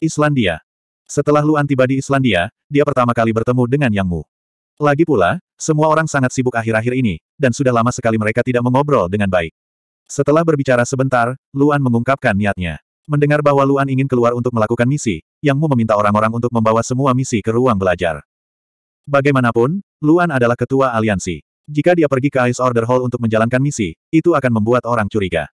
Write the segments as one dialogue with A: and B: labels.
A: Islandia. Setelah Luan tiba di Islandia, dia pertama kali bertemu dengan Yang Mu. Lagi pula, semua orang sangat sibuk akhir-akhir ini, dan sudah lama sekali mereka tidak mengobrol dengan baik. Setelah berbicara sebentar, Luan mengungkapkan niatnya. Mendengar bahwa Luan ingin keluar untuk melakukan misi, Yang Mu meminta orang-orang untuk membawa semua misi ke ruang belajar. Bagaimanapun, Luan adalah ketua aliansi. Jika dia pergi ke Ice Order Hall untuk menjalankan misi, itu akan membuat orang curiga.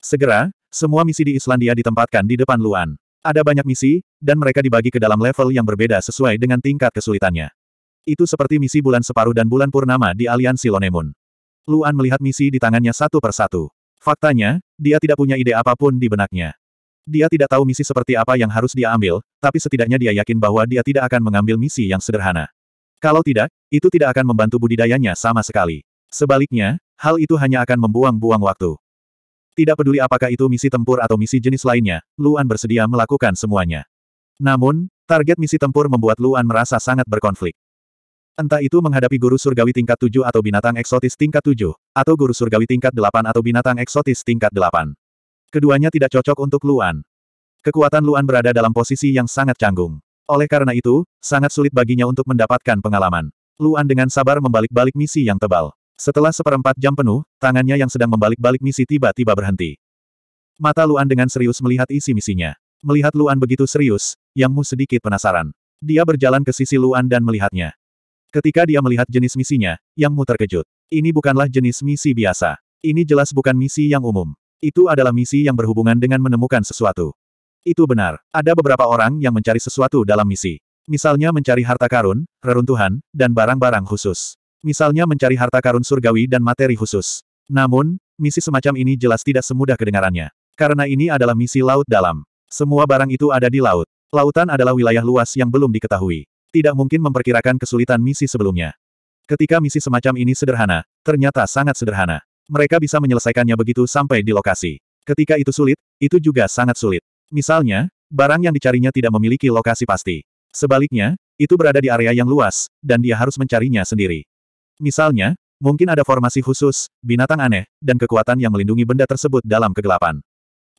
A: Segera, semua misi di Islandia ditempatkan di depan Luan. Ada banyak misi, dan mereka dibagi ke dalam level yang berbeda sesuai dengan tingkat kesulitannya. Itu seperti misi bulan separuh dan bulan purnama di aliansi Lonemun. Luan melihat misi di tangannya satu persatu. Faktanya, dia tidak punya ide apapun di benaknya. Dia tidak tahu misi seperti apa yang harus dia ambil, tapi setidaknya dia yakin bahwa dia tidak akan mengambil misi yang sederhana. Kalau tidak, itu tidak akan membantu budidayanya sama sekali. Sebaliknya, hal itu hanya akan membuang-buang waktu. Tidak peduli apakah itu misi tempur atau misi jenis lainnya, Luan bersedia melakukan semuanya. Namun, target misi tempur membuat Luan merasa sangat berkonflik. Entah itu menghadapi guru surgawi tingkat 7 atau binatang eksotis tingkat 7, atau guru surgawi tingkat 8 atau binatang eksotis tingkat 8. Keduanya tidak cocok untuk Luan. Kekuatan Luan berada dalam posisi yang sangat canggung. Oleh karena itu, sangat sulit baginya untuk mendapatkan pengalaman. Luan dengan sabar membalik-balik misi yang tebal. Setelah seperempat jam penuh, tangannya yang sedang membalik-balik misi tiba-tiba berhenti. Mata Luan dengan serius melihat isi misinya. Melihat Luan begitu serius, Yang Mu sedikit penasaran. Dia berjalan ke sisi Luan dan melihatnya. Ketika dia melihat jenis misinya, Yang Mu terkejut. Ini bukanlah jenis misi biasa. Ini jelas bukan misi yang umum. Itu adalah misi yang berhubungan dengan menemukan sesuatu. Itu benar, ada beberapa orang yang mencari sesuatu dalam misi. Misalnya mencari harta karun, reruntuhan, dan barang-barang khusus. Misalnya mencari harta karun surgawi dan materi khusus. Namun, misi semacam ini jelas tidak semudah kedengarannya. Karena ini adalah misi laut dalam. Semua barang itu ada di laut. Lautan adalah wilayah luas yang belum diketahui. Tidak mungkin memperkirakan kesulitan misi sebelumnya. Ketika misi semacam ini sederhana, ternyata sangat sederhana. Mereka bisa menyelesaikannya begitu sampai di lokasi. Ketika itu sulit, itu juga sangat sulit. Misalnya, barang yang dicarinya tidak memiliki lokasi pasti. Sebaliknya, itu berada di area yang luas, dan dia harus mencarinya sendiri. Misalnya, mungkin ada formasi khusus, binatang aneh, dan kekuatan yang melindungi benda tersebut dalam kegelapan.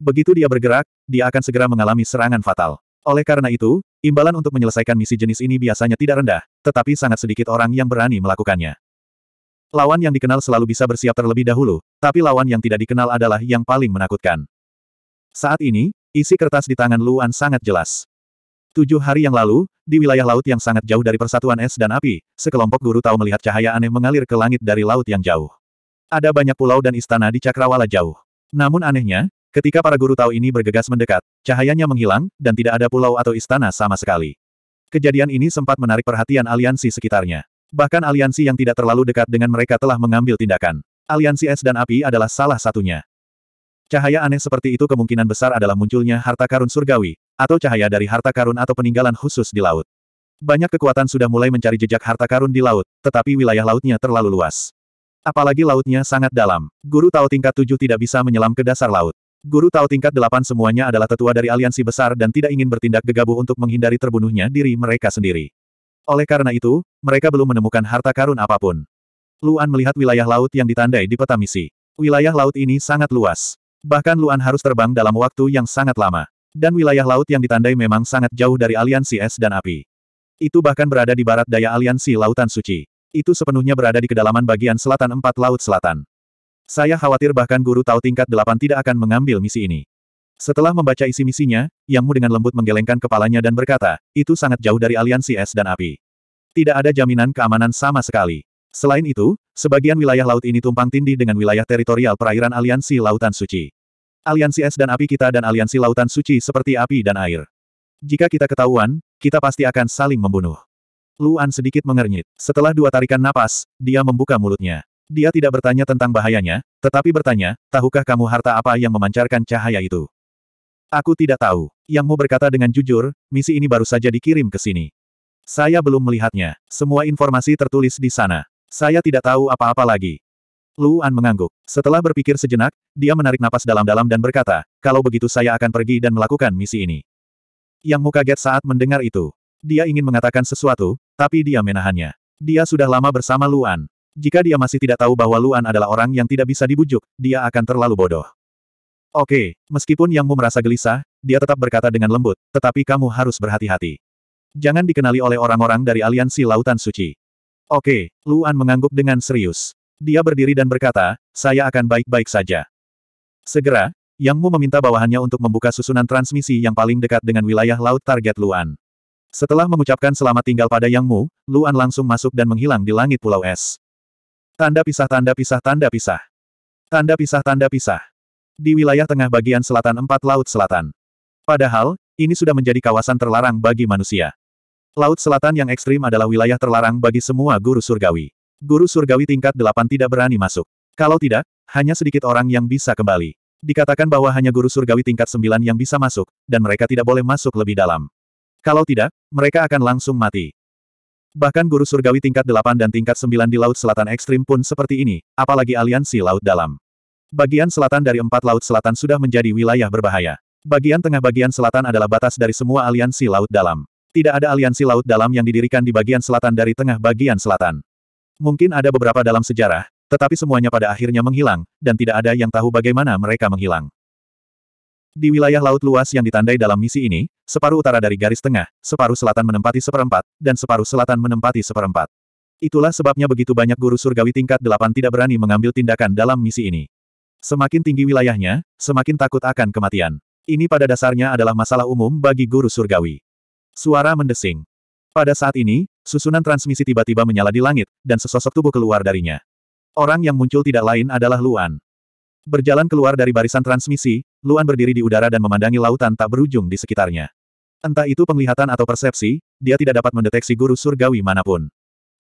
A: Begitu dia bergerak, dia akan segera mengalami serangan fatal. Oleh karena itu, imbalan untuk menyelesaikan misi jenis ini biasanya tidak rendah, tetapi sangat sedikit orang yang berani melakukannya. Lawan yang dikenal selalu bisa bersiap terlebih dahulu, tapi lawan yang tidak dikenal adalah yang paling menakutkan. Saat ini, isi kertas di tangan Luan sangat jelas. Tujuh hari yang lalu, di wilayah laut yang sangat jauh dari persatuan es dan api, sekelompok guru tahu melihat cahaya aneh mengalir ke langit dari laut yang jauh. Ada banyak pulau dan istana di Cakrawala jauh. Namun anehnya, ketika para guru tahu ini bergegas mendekat, cahayanya menghilang, dan tidak ada pulau atau istana sama sekali. Kejadian ini sempat menarik perhatian aliansi sekitarnya. Bahkan aliansi yang tidak terlalu dekat dengan mereka telah mengambil tindakan. Aliansi es dan api adalah salah satunya. Cahaya aneh seperti itu kemungkinan besar adalah munculnya harta karun surgawi, atau cahaya dari harta karun atau peninggalan khusus di laut. Banyak kekuatan sudah mulai mencari jejak harta karun di laut, tetapi wilayah lautnya terlalu luas. Apalagi lautnya sangat dalam. Guru Tao tingkat 7 tidak bisa menyelam ke dasar laut. Guru Tao tingkat 8 semuanya adalah tetua dari aliansi besar dan tidak ingin bertindak gegabah untuk menghindari terbunuhnya diri mereka sendiri. Oleh karena itu, mereka belum menemukan harta karun apapun. Luan melihat wilayah laut yang ditandai di peta misi. Wilayah laut ini sangat luas. Bahkan Luan harus terbang dalam waktu yang sangat lama. Dan wilayah laut yang ditandai memang sangat jauh dari aliansi es dan api. Itu bahkan berada di barat daya aliansi Lautan Suci. Itu sepenuhnya berada di kedalaman bagian selatan empat laut selatan. Saya khawatir bahkan guru tahu tingkat delapan tidak akan mengambil misi ini. Setelah membaca isi misinya, Yang Mu dengan lembut menggelengkan kepalanya dan berkata, itu sangat jauh dari aliansi es dan api. Tidak ada jaminan keamanan sama sekali. Selain itu, sebagian wilayah laut ini tumpang tindih dengan wilayah teritorial perairan aliansi Lautan Suci. Aliansi es dan api kita dan aliansi lautan suci seperti api dan air. Jika kita ketahuan, kita pasti akan saling membunuh. Luan sedikit mengernyit. Setelah dua tarikan napas, dia membuka mulutnya. Dia tidak bertanya tentang bahayanya, tetapi bertanya, tahukah kamu harta apa yang memancarkan cahaya itu? Aku tidak tahu. Yang mau berkata dengan jujur, misi ini baru saja dikirim ke sini. Saya belum melihatnya. Semua informasi tertulis di sana. Saya tidak tahu apa-apa lagi. Luan mengangguk. Setelah berpikir sejenak, dia menarik napas dalam-dalam dan berkata, kalau begitu saya akan pergi dan melakukan misi ini. Yang muka kaget saat mendengar itu. Dia ingin mengatakan sesuatu, tapi dia menahannya. Dia sudah lama bersama Luan. Jika dia masih tidak tahu bahwa Luan adalah orang yang tidak bisa dibujuk, dia akan terlalu bodoh. Oke, meskipun Yang Mu merasa gelisah, dia tetap berkata dengan lembut, tetapi kamu harus berhati-hati. Jangan dikenali oleh orang-orang dari aliansi Lautan Suci. Oke, Luan mengangguk dengan serius. Dia berdiri dan berkata, saya akan baik-baik saja. Segera, Yang Mu meminta bawahannya untuk membuka susunan transmisi yang paling dekat dengan wilayah laut target Luan. Setelah mengucapkan selamat tinggal pada Yang Mu, Luan langsung masuk dan menghilang di langit pulau es. Tanda pisah tanda pisah tanda pisah. Tanda pisah tanda pisah. Di wilayah tengah bagian selatan empat laut selatan. Padahal, ini sudah menjadi kawasan terlarang bagi manusia. Laut selatan yang ekstrim adalah wilayah terlarang bagi semua guru surgawi. Guru surgawi tingkat delapan tidak berani masuk. Kalau tidak, hanya sedikit orang yang bisa kembali. Dikatakan bahwa hanya guru surgawi tingkat sembilan yang bisa masuk, dan mereka tidak boleh masuk lebih dalam. Kalau tidak, mereka akan langsung mati. Bahkan guru surgawi tingkat delapan dan tingkat sembilan di Laut Selatan Ekstrim pun seperti ini, apalagi aliansi Laut Dalam. Bagian selatan dari empat Laut Selatan sudah menjadi wilayah berbahaya. Bagian tengah bagian selatan adalah batas dari semua aliansi Laut Dalam. Tidak ada aliansi Laut Dalam yang didirikan di bagian selatan dari tengah bagian selatan. Mungkin ada beberapa dalam sejarah, tetapi semuanya pada akhirnya menghilang, dan tidak ada yang tahu bagaimana mereka menghilang. Di wilayah laut luas yang ditandai dalam misi ini, separuh utara dari garis tengah, separuh selatan menempati seperempat, dan separuh selatan menempati seperempat. Itulah sebabnya begitu banyak guru surgawi tingkat delapan tidak berani mengambil tindakan dalam misi ini. Semakin tinggi wilayahnya, semakin takut akan kematian. Ini pada dasarnya adalah masalah umum bagi guru surgawi. Suara mendesing. Pada saat ini, susunan transmisi tiba-tiba menyala di langit, dan sesosok tubuh keluar darinya. Orang yang muncul tidak lain adalah Luan. Berjalan keluar dari barisan transmisi, Luan berdiri di udara dan memandangi lautan tak berujung di sekitarnya. Entah itu penglihatan atau persepsi, dia tidak dapat mendeteksi guru surgawi manapun.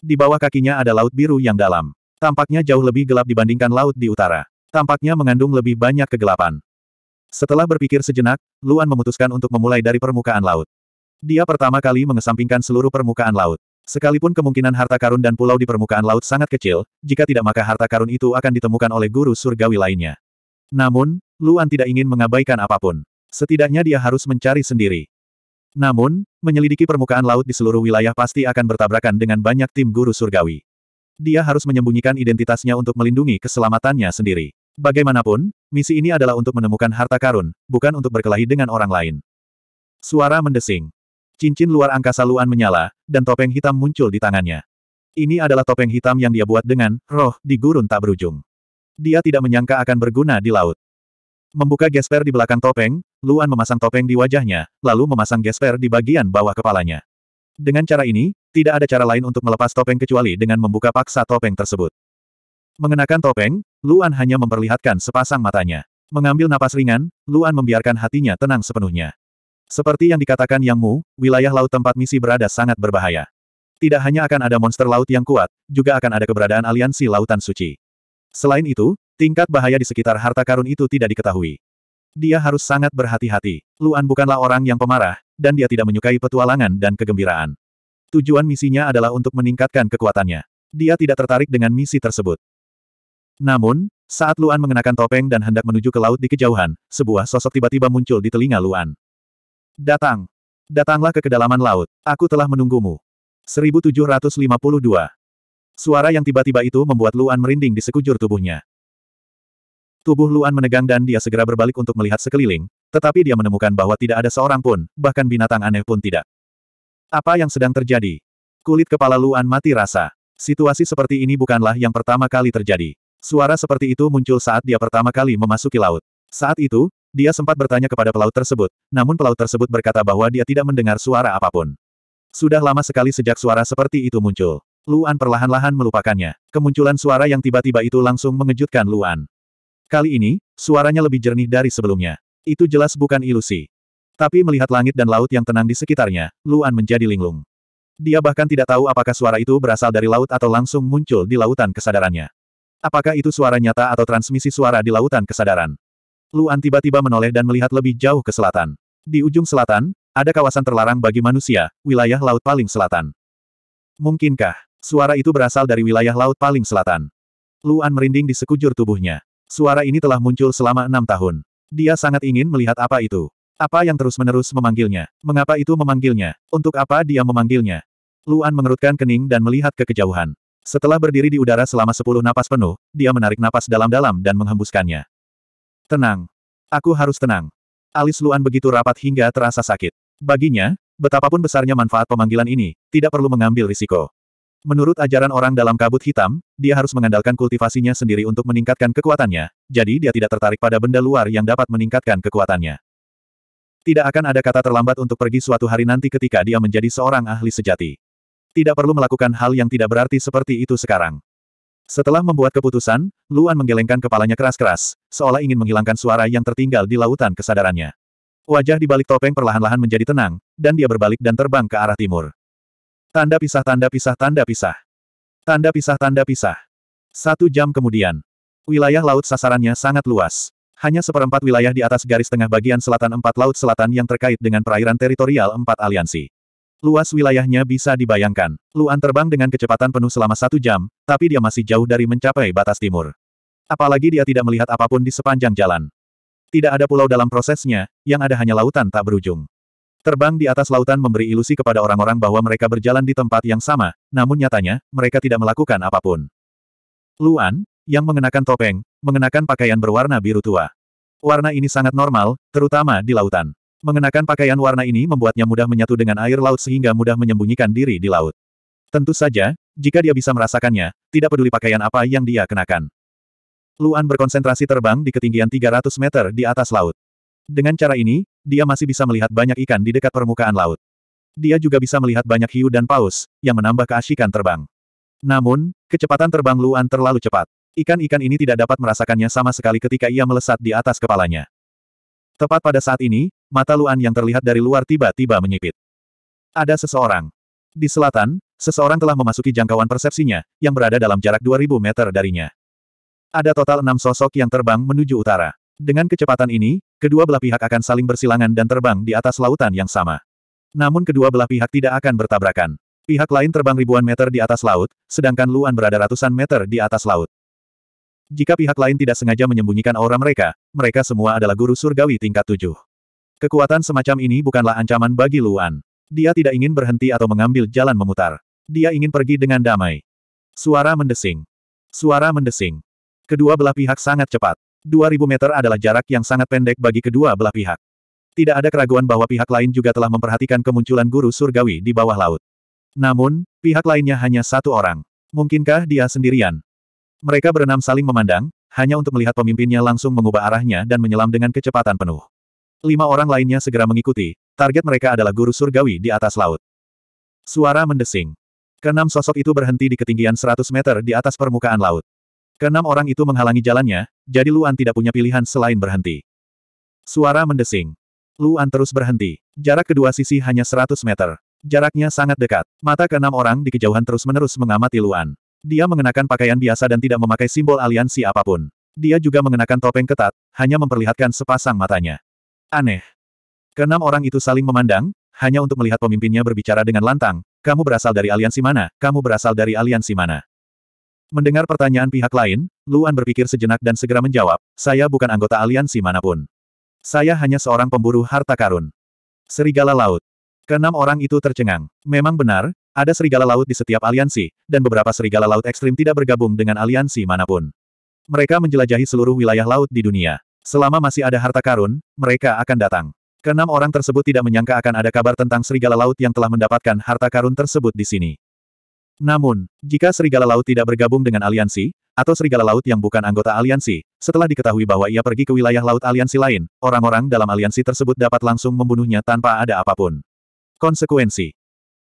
A: Di bawah kakinya ada laut biru yang dalam. Tampaknya jauh lebih gelap dibandingkan laut di utara. Tampaknya mengandung lebih banyak kegelapan. Setelah berpikir sejenak, Luan memutuskan untuk memulai dari permukaan laut. Dia pertama kali mengesampingkan seluruh permukaan laut. Sekalipun kemungkinan harta karun dan pulau di permukaan laut sangat kecil, jika tidak maka harta karun itu akan ditemukan oleh guru surgawi lainnya. Namun, Luan tidak ingin mengabaikan apapun. Setidaknya dia harus mencari sendiri. Namun, menyelidiki permukaan laut di seluruh wilayah pasti akan bertabrakan dengan banyak tim guru surgawi. Dia harus menyembunyikan identitasnya untuk melindungi keselamatannya sendiri. Bagaimanapun, misi ini adalah untuk menemukan harta karun, bukan untuk berkelahi dengan orang lain. Suara mendesing. Cincin luar angkasa Luan menyala, dan topeng hitam muncul di tangannya. Ini adalah topeng hitam yang dia buat dengan roh di gurun tak berujung. Dia tidak menyangka akan berguna di laut. Membuka gesper di belakang topeng, Luan memasang topeng di wajahnya, lalu memasang gesper di bagian bawah kepalanya. Dengan cara ini, tidak ada cara lain untuk melepas topeng kecuali dengan membuka paksa topeng tersebut. Mengenakan topeng, Luan hanya memperlihatkan sepasang matanya. Mengambil napas ringan, Luan membiarkan hatinya tenang sepenuhnya. Seperti yang dikatakan Yang Mu, wilayah laut tempat misi berada sangat berbahaya. Tidak hanya akan ada monster laut yang kuat, juga akan ada keberadaan aliansi lautan suci. Selain itu, tingkat bahaya di sekitar harta karun itu tidak diketahui. Dia harus sangat berhati-hati. Luan bukanlah orang yang pemarah, dan dia tidak menyukai petualangan dan kegembiraan. Tujuan misinya adalah untuk meningkatkan kekuatannya. Dia tidak tertarik dengan misi tersebut. Namun, saat Luan mengenakan topeng dan hendak menuju ke laut di kejauhan, sebuah sosok tiba-tiba muncul di telinga Luan. Datang. Datanglah ke kedalaman laut. Aku telah menunggumu. 1752. Suara yang tiba-tiba itu membuat Luan merinding di sekujur tubuhnya. Tubuh Luan menegang dan dia segera berbalik untuk melihat sekeliling, tetapi dia menemukan bahwa tidak ada seorang pun, bahkan binatang aneh pun tidak. Apa yang sedang terjadi? Kulit kepala Luan mati rasa. Situasi seperti ini bukanlah yang pertama kali terjadi. Suara seperti itu muncul saat dia pertama kali memasuki laut. Saat itu, dia sempat bertanya kepada pelaut tersebut, namun pelaut tersebut berkata bahwa dia tidak mendengar suara apapun. Sudah lama sekali sejak suara seperti itu muncul. Luan perlahan-lahan melupakannya. Kemunculan suara yang tiba-tiba itu langsung mengejutkan Luan. Kali ini, suaranya lebih jernih dari sebelumnya. Itu jelas bukan ilusi. Tapi melihat langit dan laut yang tenang di sekitarnya, Luan menjadi linglung. Dia bahkan tidak tahu apakah suara itu berasal dari laut atau langsung muncul di lautan kesadarannya. Apakah itu suara nyata atau transmisi suara di lautan kesadaran? Luan tiba-tiba menoleh dan melihat lebih jauh ke selatan. Di ujung selatan, ada kawasan terlarang bagi manusia, wilayah laut paling selatan. Mungkinkah? Suara itu berasal dari wilayah laut paling selatan. Luan merinding di sekujur tubuhnya. Suara ini telah muncul selama enam tahun. Dia sangat ingin melihat apa itu. Apa yang terus-menerus memanggilnya? Mengapa itu memanggilnya? Untuk apa dia memanggilnya? Luan mengerutkan kening dan melihat ke kejauhan. Setelah berdiri di udara selama sepuluh napas penuh, dia menarik napas dalam-dalam dan menghembuskannya. Tenang. Aku harus tenang. Alis Luan begitu rapat hingga terasa sakit. Baginya, betapapun besarnya manfaat pemanggilan ini, tidak perlu mengambil risiko. Menurut ajaran orang dalam kabut hitam, dia harus mengandalkan kultivasinya sendiri untuk meningkatkan kekuatannya, jadi dia tidak tertarik pada benda luar yang dapat meningkatkan kekuatannya. Tidak akan ada kata terlambat untuk pergi suatu hari nanti ketika dia menjadi seorang ahli sejati. Tidak perlu melakukan hal yang tidak berarti seperti itu sekarang. Setelah membuat keputusan, Luan menggelengkan kepalanya keras-keras, seolah ingin menghilangkan suara yang tertinggal di lautan kesadarannya. Wajah di balik topeng perlahan-lahan menjadi tenang, dan dia berbalik dan terbang ke arah timur. Tanda pisah tanda pisah tanda pisah. Tanda pisah tanda pisah. Satu jam kemudian. Wilayah laut sasarannya sangat luas. Hanya seperempat wilayah di atas garis tengah bagian selatan empat laut selatan yang terkait dengan perairan teritorial empat aliansi. Luas wilayahnya bisa dibayangkan. Luan terbang dengan kecepatan penuh selama satu jam, tapi dia masih jauh dari mencapai batas timur. Apalagi dia tidak melihat apapun di sepanjang jalan. Tidak ada pulau dalam prosesnya, yang ada hanya lautan tak berujung. Terbang di atas lautan memberi ilusi kepada orang-orang bahwa mereka berjalan di tempat yang sama, namun nyatanya, mereka tidak melakukan apapun. Luan, yang mengenakan topeng, mengenakan pakaian berwarna biru tua. Warna ini sangat normal, terutama di lautan. Mengenakan pakaian warna ini membuatnya mudah menyatu dengan air laut sehingga mudah menyembunyikan diri di laut. Tentu saja, jika dia bisa merasakannya, tidak peduli pakaian apa yang dia kenakan. Luan berkonsentrasi terbang di ketinggian 300 meter di atas laut. Dengan cara ini, dia masih bisa melihat banyak ikan di dekat permukaan laut. Dia juga bisa melihat banyak hiu dan paus, yang menambah keasyikan terbang. Namun, kecepatan terbang Luan terlalu cepat. Ikan-ikan ini tidak dapat merasakannya sama sekali ketika ia melesat di atas kepalanya. Tepat pada saat ini, mata Luan yang terlihat dari luar tiba-tiba menyipit. Ada seseorang. Di selatan, seseorang telah memasuki jangkauan persepsinya, yang berada dalam jarak 2000 meter darinya. Ada total enam sosok yang terbang menuju utara. Dengan kecepatan ini, kedua belah pihak akan saling bersilangan dan terbang di atas lautan yang sama. Namun kedua belah pihak tidak akan bertabrakan. Pihak lain terbang ribuan meter di atas laut, sedangkan Luan berada ratusan meter di atas laut. Jika pihak lain tidak sengaja menyembunyikan aura mereka, mereka semua adalah guru surgawi tingkat tujuh. Kekuatan semacam ini bukanlah ancaman bagi Luan. Dia tidak ingin berhenti atau mengambil jalan memutar. Dia ingin pergi dengan damai. Suara mendesing. Suara mendesing. Kedua belah pihak sangat cepat. 2000 meter adalah jarak yang sangat pendek bagi kedua belah pihak. Tidak ada keraguan bahwa pihak lain juga telah memperhatikan kemunculan guru surgawi di bawah laut. Namun, pihak lainnya hanya satu orang. Mungkinkah dia sendirian? Mereka berenam saling memandang, hanya untuk melihat pemimpinnya langsung mengubah arahnya dan menyelam dengan kecepatan penuh. Lima orang lainnya segera mengikuti, target mereka adalah guru surgawi di atas laut. Suara mendesing. Kenam sosok itu berhenti di ketinggian 100 meter di atas permukaan laut. Kenam orang itu menghalangi jalannya, jadi Luan tidak punya pilihan selain berhenti. Suara mendesing. Luan terus berhenti. Jarak kedua sisi hanya 100 meter. Jaraknya sangat dekat. Mata keenam orang di kejauhan terus-menerus mengamati Luan. Dia mengenakan pakaian biasa dan tidak memakai simbol aliansi apapun. Dia juga mengenakan topeng ketat, hanya memperlihatkan sepasang matanya. Aneh. Keenam orang itu saling memandang, hanya untuk melihat pemimpinnya berbicara dengan lantang, kamu berasal dari aliansi mana, kamu berasal dari aliansi mana. Mendengar pertanyaan pihak lain, Luan berpikir sejenak dan segera menjawab, saya bukan anggota aliansi manapun. Saya hanya seorang pemburu harta karun. Serigala laut. Keenam orang itu tercengang. Memang benar, ada serigala laut di setiap aliansi, dan beberapa serigala laut ekstrim tidak bergabung dengan aliansi manapun. Mereka menjelajahi seluruh wilayah laut di dunia. Selama masih ada harta karun, mereka akan datang. Kenam orang tersebut tidak menyangka akan ada kabar tentang serigala laut yang telah mendapatkan harta karun tersebut di sini. Namun, jika serigala laut tidak bergabung dengan aliansi, atau serigala laut yang bukan anggota aliansi, setelah diketahui bahwa ia pergi ke wilayah laut aliansi lain, orang-orang dalam aliansi tersebut dapat langsung membunuhnya tanpa ada apapun. Konsekuensi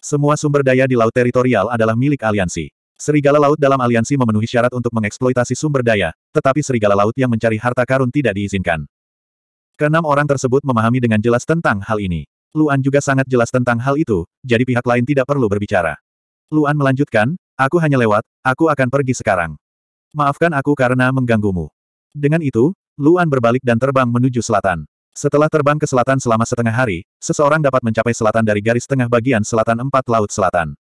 A: semua sumber daya di laut teritorial adalah milik aliansi. Serigala laut dalam aliansi memenuhi syarat untuk mengeksploitasi sumber daya, tetapi serigala laut yang mencari harta karun tidak diizinkan. Keenam orang tersebut memahami dengan jelas tentang hal ini. Luan juga sangat jelas tentang hal itu, jadi pihak lain tidak perlu berbicara. Luan melanjutkan, aku hanya lewat, aku akan pergi sekarang. Maafkan aku karena mengganggumu. Dengan itu, Luan berbalik dan terbang menuju selatan. Setelah terbang ke selatan selama setengah hari, seseorang dapat mencapai selatan dari garis tengah bagian selatan empat laut selatan.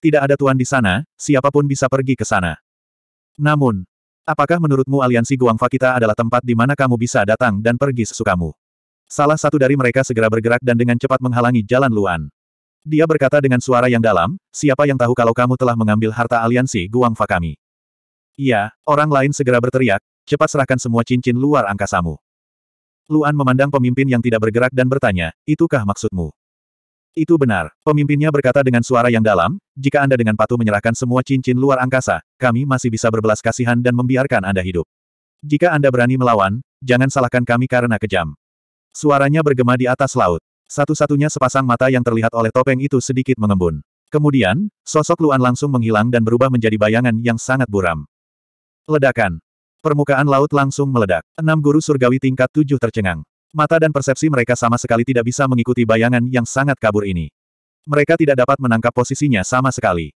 A: Tidak ada tuan di sana, siapapun bisa pergi ke sana. Namun, apakah menurutmu aliansi Guangfa kita adalah tempat di mana kamu bisa datang dan pergi sesukamu? Salah satu dari mereka segera bergerak dan dengan cepat menghalangi jalan Luan. Dia berkata dengan suara yang dalam, siapa yang tahu kalau kamu telah mengambil harta aliansi Guangfa kami? Iya, orang lain segera berteriak, cepat serahkan semua cincin luar angkasamu. Luan memandang pemimpin yang tidak bergerak dan bertanya, itukah maksudmu? Itu benar, pemimpinnya berkata dengan suara yang dalam, jika Anda dengan patuh menyerahkan semua cincin luar angkasa, kami masih bisa berbelas kasihan dan membiarkan Anda hidup. Jika Anda berani melawan, jangan salahkan kami karena kejam. Suaranya bergema di atas laut. Satu-satunya sepasang mata yang terlihat oleh topeng itu sedikit mengembun. Kemudian, sosok Luan langsung menghilang dan berubah menjadi bayangan yang sangat buram. Ledakan. Permukaan laut langsung meledak. Enam guru surgawi tingkat tujuh tercengang. Mata dan persepsi mereka sama sekali tidak bisa mengikuti bayangan yang sangat kabur ini. Mereka tidak dapat menangkap posisinya sama sekali.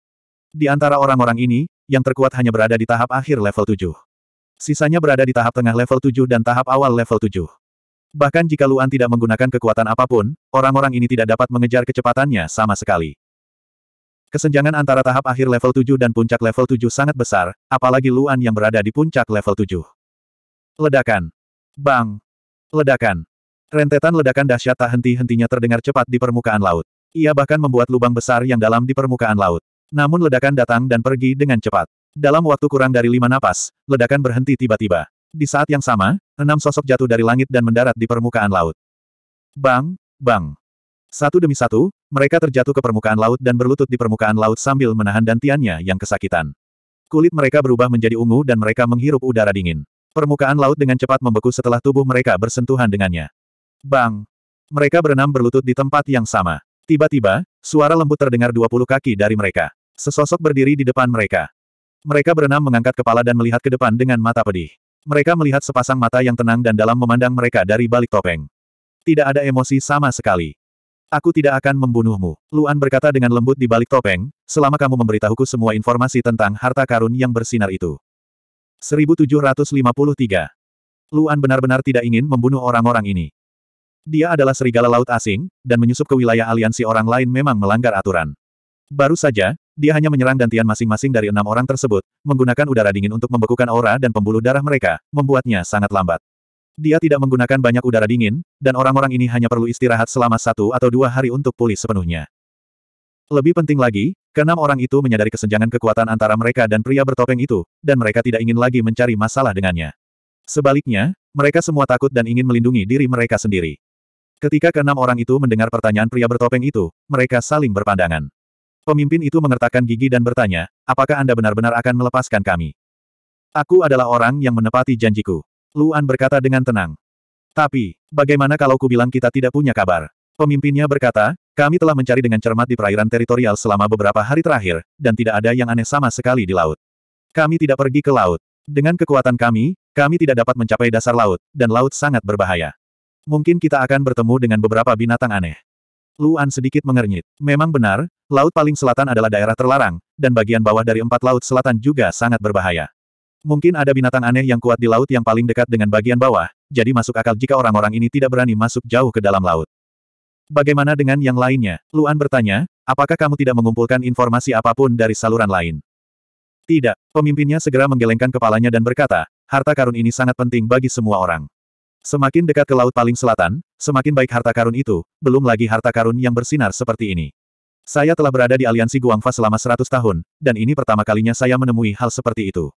A: Di antara orang-orang ini, yang terkuat hanya berada di tahap akhir level tujuh. Sisanya berada di tahap tengah level tujuh dan tahap awal level tujuh. Bahkan jika Luan tidak menggunakan kekuatan apapun, orang-orang ini tidak dapat mengejar kecepatannya sama sekali. Kesenjangan antara tahap akhir level 7 dan puncak level 7 sangat besar, apalagi Luan yang berada di puncak level 7. Ledakan. Bang. Ledakan. Rentetan ledakan dahsyat tak henti-hentinya terdengar cepat di permukaan laut. Ia bahkan membuat lubang besar yang dalam di permukaan laut. Namun ledakan datang dan pergi dengan cepat. Dalam waktu kurang dari lima napas, ledakan berhenti tiba-tiba. Di saat yang sama, enam sosok jatuh dari langit dan mendarat di permukaan laut. Bang, bang. Satu demi satu, mereka terjatuh ke permukaan laut dan berlutut di permukaan laut sambil menahan dantiannya yang kesakitan. Kulit mereka berubah menjadi ungu dan mereka menghirup udara dingin. Permukaan laut dengan cepat membeku setelah tubuh mereka bersentuhan dengannya. Bang! Mereka berenam berlutut di tempat yang sama. Tiba-tiba, suara lembut terdengar 20 kaki dari mereka. Sesosok berdiri di depan mereka. Mereka berenam mengangkat kepala dan melihat ke depan dengan mata pedih. Mereka melihat sepasang mata yang tenang dan dalam memandang mereka dari balik topeng. Tidak ada emosi sama sekali. Aku tidak akan membunuhmu. Luan berkata dengan lembut di balik topeng, selama kamu memberitahuku semua informasi tentang harta karun yang bersinar itu. 1753. Luan benar-benar tidak ingin membunuh orang-orang ini. Dia adalah serigala laut asing, dan menyusup ke wilayah aliansi orang lain memang melanggar aturan. Baru saja, dia hanya menyerang dantian masing-masing dari enam orang tersebut, menggunakan udara dingin untuk membekukan aura dan pembuluh darah mereka, membuatnya sangat lambat. Dia tidak menggunakan banyak udara dingin, dan orang-orang ini hanya perlu istirahat selama satu atau dua hari untuk pulih sepenuhnya. Lebih penting lagi, keenam orang itu menyadari kesenjangan kekuatan antara mereka dan pria bertopeng itu, dan mereka tidak ingin lagi mencari masalah dengannya. Sebaliknya, mereka semua takut dan ingin melindungi diri mereka sendiri. Ketika keenam orang itu mendengar pertanyaan pria bertopeng itu, mereka saling berpandangan. Pemimpin itu mengertakkan gigi dan bertanya, apakah Anda benar-benar akan melepaskan kami? Aku adalah orang yang menepati janjiku. Luan berkata dengan tenang. Tapi, bagaimana kalau kubilang kita tidak punya kabar? Pemimpinnya berkata, kami telah mencari dengan cermat di perairan teritorial selama beberapa hari terakhir, dan tidak ada yang aneh sama sekali di laut. Kami tidak pergi ke laut. Dengan kekuatan kami, kami tidak dapat mencapai dasar laut, dan laut sangat berbahaya. Mungkin kita akan bertemu dengan beberapa binatang aneh. Luan sedikit mengernyit. Memang benar, laut paling selatan adalah daerah terlarang, dan bagian bawah dari empat laut selatan juga sangat berbahaya. Mungkin ada binatang aneh yang kuat di laut yang paling dekat dengan bagian bawah, jadi masuk akal jika orang-orang ini tidak berani masuk jauh ke dalam laut. Bagaimana dengan yang lainnya? Luan bertanya, apakah kamu tidak mengumpulkan informasi apapun dari saluran lain? Tidak, pemimpinnya segera menggelengkan kepalanya dan berkata, harta karun ini sangat penting bagi semua orang. Semakin dekat ke laut paling selatan, semakin baik harta karun itu, belum lagi harta karun yang bersinar seperti ini. Saya telah berada di aliansi Guangfa selama 100 tahun, dan ini pertama kalinya saya menemui hal seperti itu.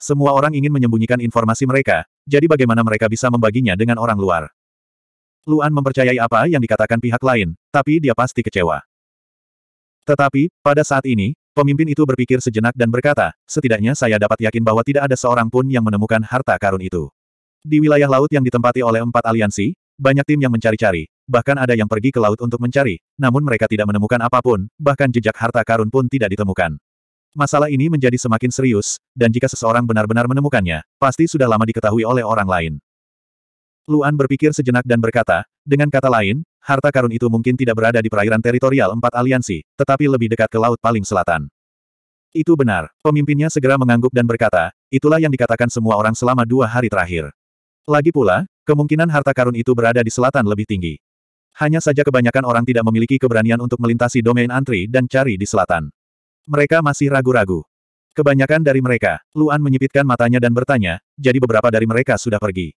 A: Semua orang ingin menyembunyikan informasi mereka, jadi bagaimana mereka bisa membaginya dengan orang luar? Luan mempercayai apa yang dikatakan pihak lain, tapi dia pasti kecewa. Tetapi, pada saat ini, pemimpin itu berpikir sejenak dan berkata, setidaknya saya dapat yakin bahwa tidak ada seorang pun yang menemukan harta karun itu. Di wilayah laut yang ditempati oleh empat aliansi, banyak tim yang mencari-cari, bahkan ada yang pergi ke laut untuk mencari, namun mereka tidak menemukan apapun, bahkan jejak harta karun pun tidak ditemukan. Masalah ini menjadi semakin serius, dan jika seseorang benar-benar menemukannya, pasti sudah lama diketahui oleh orang lain. Luan berpikir sejenak dan berkata, dengan kata lain, harta karun itu mungkin tidak berada di perairan teritorial empat aliansi, tetapi lebih dekat ke laut paling selatan. Itu benar, pemimpinnya segera mengangguk dan berkata, itulah yang dikatakan semua orang selama dua hari terakhir. Lagi pula, kemungkinan harta karun itu berada di selatan lebih tinggi. Hanya saja kebanyakan orang tidak memiliki keberanian untuk melintasi domain antri dan cari di selatan. Mereka masih ragu-ragu. Kebanyakan dari mereka, Luan menyipitkan matanya dan bertanya, jadi beberapa dari mereka sudah pergi.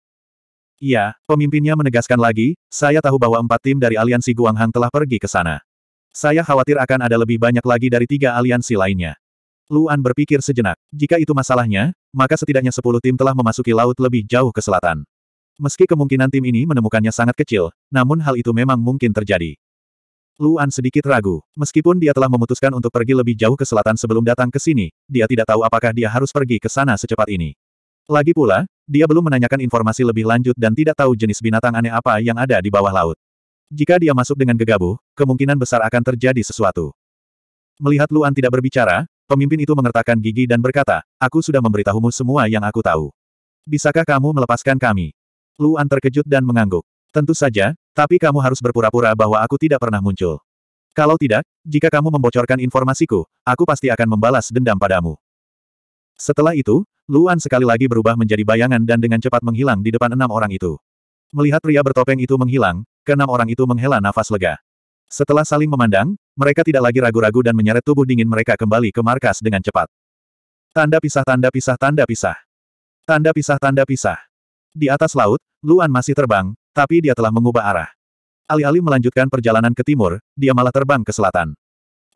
A: Iya, pemimpinnya menegaskan lagi, saya tahu bahwa empat tim dari aliansi Guanghang telah pergi ke sana. Saya khawatir akan ada lebih banyak lagi dari tiga aliansi lainnya. Luan berpikir sejenak, jika itu masalahnya, maka setidaknya sepuluh tim telah memasuki laut lebih jauh ke selatan. Meski kemungkinan tim ini menemukannya sangat kecil, namun hal itu memang mungkin terjadi. Luan sedikit ragu. Meskipun dia telah memutuskan untuk pergi lebih jauh ke selatan sebelum datang ke sini, dia tidak tahu apakah dia harus pergi ke sana secepat ini. Lagi pula, dia belum menanyakan informasi lebih lanjut dan tidak tahu jenis binatang aneh apa yang ada di bawah laut. Jika dia masuk dengan gegabah, kemungkinan besar akan terjadi sesuatu. Melihat Luan tidak berbicara, pemimpin itu mengertakkan gigi dan berkata, Aku sudah memberitahumu semua yang aku tahu. Bisakah kamu melepaskan kami? Luan terkejut dan mengangguk. Tentu saja, tapi kamu harus berpura-pura bahwa aku tidak pernah muncul. Kalau tidak, jika kamu membocorkan informasiku, aku pasti akan membalas dendam padamu. Setelah itu, Luan sekali lagi berubah menjadi bayangan dan dengan cepat menghilang di depan enam orang itu. Melihat pria bertopeng itu menghilang, keenam orang itu menghela nafas lega. Setelah saling memandang, mereka tidak lagi ragu-ragu dan menyeret tubuh dingin mereka kembali ke markas dengan cepat. Tanda pisah tanda pisah tanda pisah. Tanda pisah tanda pisah. Di atas laut, Luan masih terbang, tapi dia telah mengubah arah. Alih-alih melanjutkan perjalanan ke timur, dia malah terbang ke selatan.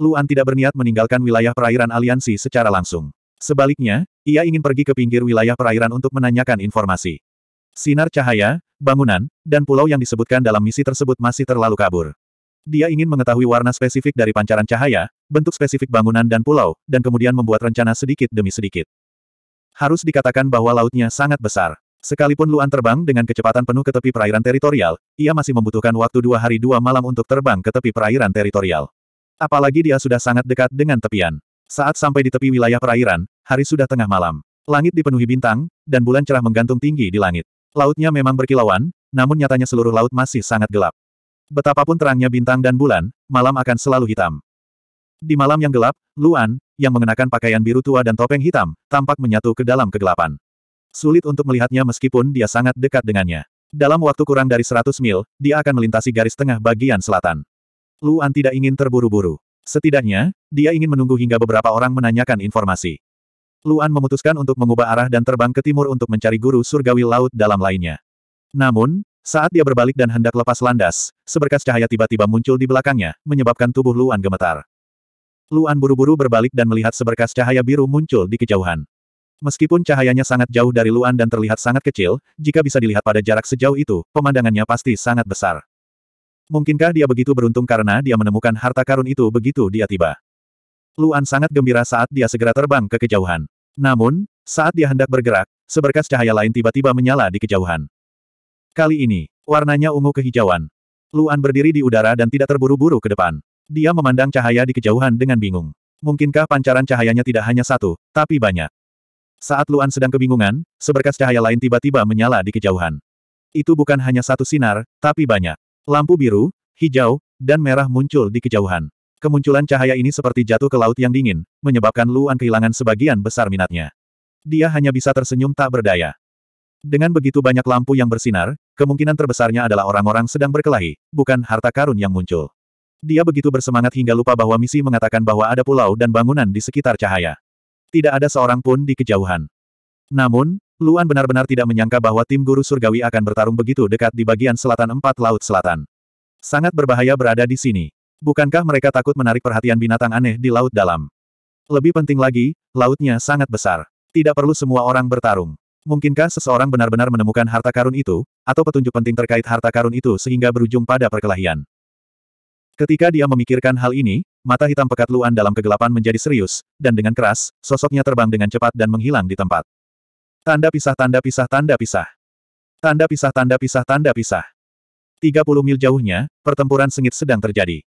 A: Luan tidak berniat meninggalkan wilayah perairan aliansi secara langsung. Sebaliknya, ia ingin pergi ke pinggir wilayah perairan untuk menanyakan informasi. Sinar cahaya, bangunan, dan pulau yang disebutkan dalam misi tersebut masih terlalu kabur. Dia ingin mengetahui warna spesifik dari pancaran cahaya, bentuk spesifik bangunan dan pulau, dan kemudian membuat rencana sedikit demi sedikit. Harus dikatakan bahwa lautnya sangat besar. Sekalipun Luan terbang dengan kecepatan penuh ke tepi perairan teritorial, ia masih membutuhkan waktu dua hari dua malam untuk terbang ke tepi perairan teritorial. Apalagi dia sudah sangat dekat dengan tepian. Saat sampai di tepi wilayah perairan, hari sudah tengah malam. Langit dipenuhi bintang, dan bulan cerah menggantung tinggi di langit. Lautnya memang berkilauan, namun nyatanya seluruh laut masih sangat gelap. Betapapun terangnya bintang dan bulan, malam akan selalu hitam. Di malam yang gelap, Luan, yang mengenakan pakaian biru tua dan topeng hitam, tampak menyatu ke dalam kegelapan. Sulit untuk melihatnya meskipun dia sangat dekat dengannya. Dalam waktu kurang dari 100 mil, dia akan melintasi garis tengah bagian selatan. Luan tidak ingin terburu-buru. Setidaknya, dia ingin menunggu hingga beberapa orang menanyakan informasi. Luan memutuskan untuk mengubah arah dan terbang ke timur untuk mencari guru surgawi laut dalam lainnya. Namun, saat dia berbalik dan hendak lepas landas, seberkas cahaya tiba-tiba muncul di belakangnya, menyebabkan tubuh Luan gemetar. Luan buru-buru berbalik dan melihat seberkas cahaya biru muncul di kejauhan. Meskipun cahayanya sangat jauh dari Luan dan terlihat sangat kecil, jika bisa dilihat pada jarak sejauh itu, pemandangannya pasti sangat besar. Mungkinkah dia begitu beruntung karena dia menemukan harta karun itu begitu dia tiba? Luan sangat gembira saat dia segera terbang ke kejauhan. Namun, saat dia hendak bergerak, seberkas cahaya lain tiba-tiba menyala di kejauhan. Kali ini, warnanya ungu kehijauan. Luan berdiri di udara dan tidak terburu-buru ke depan. Dia memandang cahaya di kejauhan dengan bingung. Mungkinkah pancaran cahayanya tidak hanya satu, tapi banyak. Saat Luan sedang kebingungan, seberkas cahaya lain tiba-tiba menyala di kejauhan. Itu bukan hanya satu sinar, tapi banyak. Lampu biru, hijau, dan merah muncul di kejauhan. Kemunculan cahaya ini seperti jatuh ke laut yang dingin, menyebabkan Luan kehilangan sebagian besar minatnya. Dia hanya bisa tersenyum tak berdaya. Dengan begitu banyak lampu yang bersinar, kemungkinan terbesarnya adalah orang-orang sedang berkelahi, bukan harta karun yang muncul. Dia begitu bersemangat hingga lupa bahwa misi mengatakan bahwa ada pulau dan bangunan di sekitar cahaya. Tidak ada seorang pun di kejauhan. Namun, Luan benar-benar tidak menyangka bahwa tim guru surgawi akan bertarung begitu dekat di bagian selatan empat laut selatan. Sangat berbahaya berada di sini. Bukankah mereka takut menarik perhatian binatang aneh di laut dalam? Lebih penting lagi, lautnya sangat besar. Tidak perlu semua orang bertarung. Mungkinkah seseorang benar-benar menemukan harta karun itu, atau petunjuk penting terkait harta karun itu sehingga berujung pada perkelahian? Ketika dia memikirkan hal ini, mata hitam pekat Luan dalam kegelapan menjadi serius, dan dengan keras, sosoknya terbang dengan cepat dan menghilang di tempat. Tanda pisah tanda pisah tanda pisah. Tanda pisah tanda pisah tanda pisah. 30 mil jauhnya, pertempuran sengit sedang terjadi.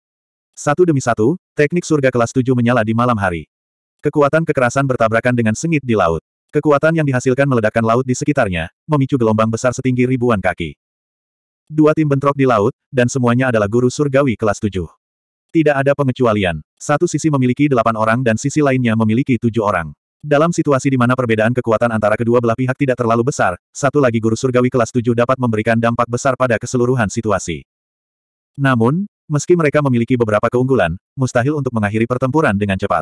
A: Satu demi satu, teknik surga kelas 7 menyala di malam hari. Kekuatan kekerasan bertabrakan dengan sengit di laut. Kekuatan yang dihasilkan meledakkan laut di sekitarnya, memicu gelombang besar setinggi ribuan kaki. Dua tim bentrok di laut, dan semuanya adalah guru surgawi kelas 7. Tidak ada pengecualian. Satu sisi memiliki delapan orang dan sisi lainnya memiliki tujuh orang. Dalam situasi di mana perbedaan kekuatan antara kedua belah pihak tidak terlalu besar, satu lagi guru surgawi kelas tujuh dapat memberikan dampak besar pada keseluruhan situasi. Namun, meski mereka memiliki beberapa keunggulan, mustahil untuk mengakhiri pertempuran dengan cepat.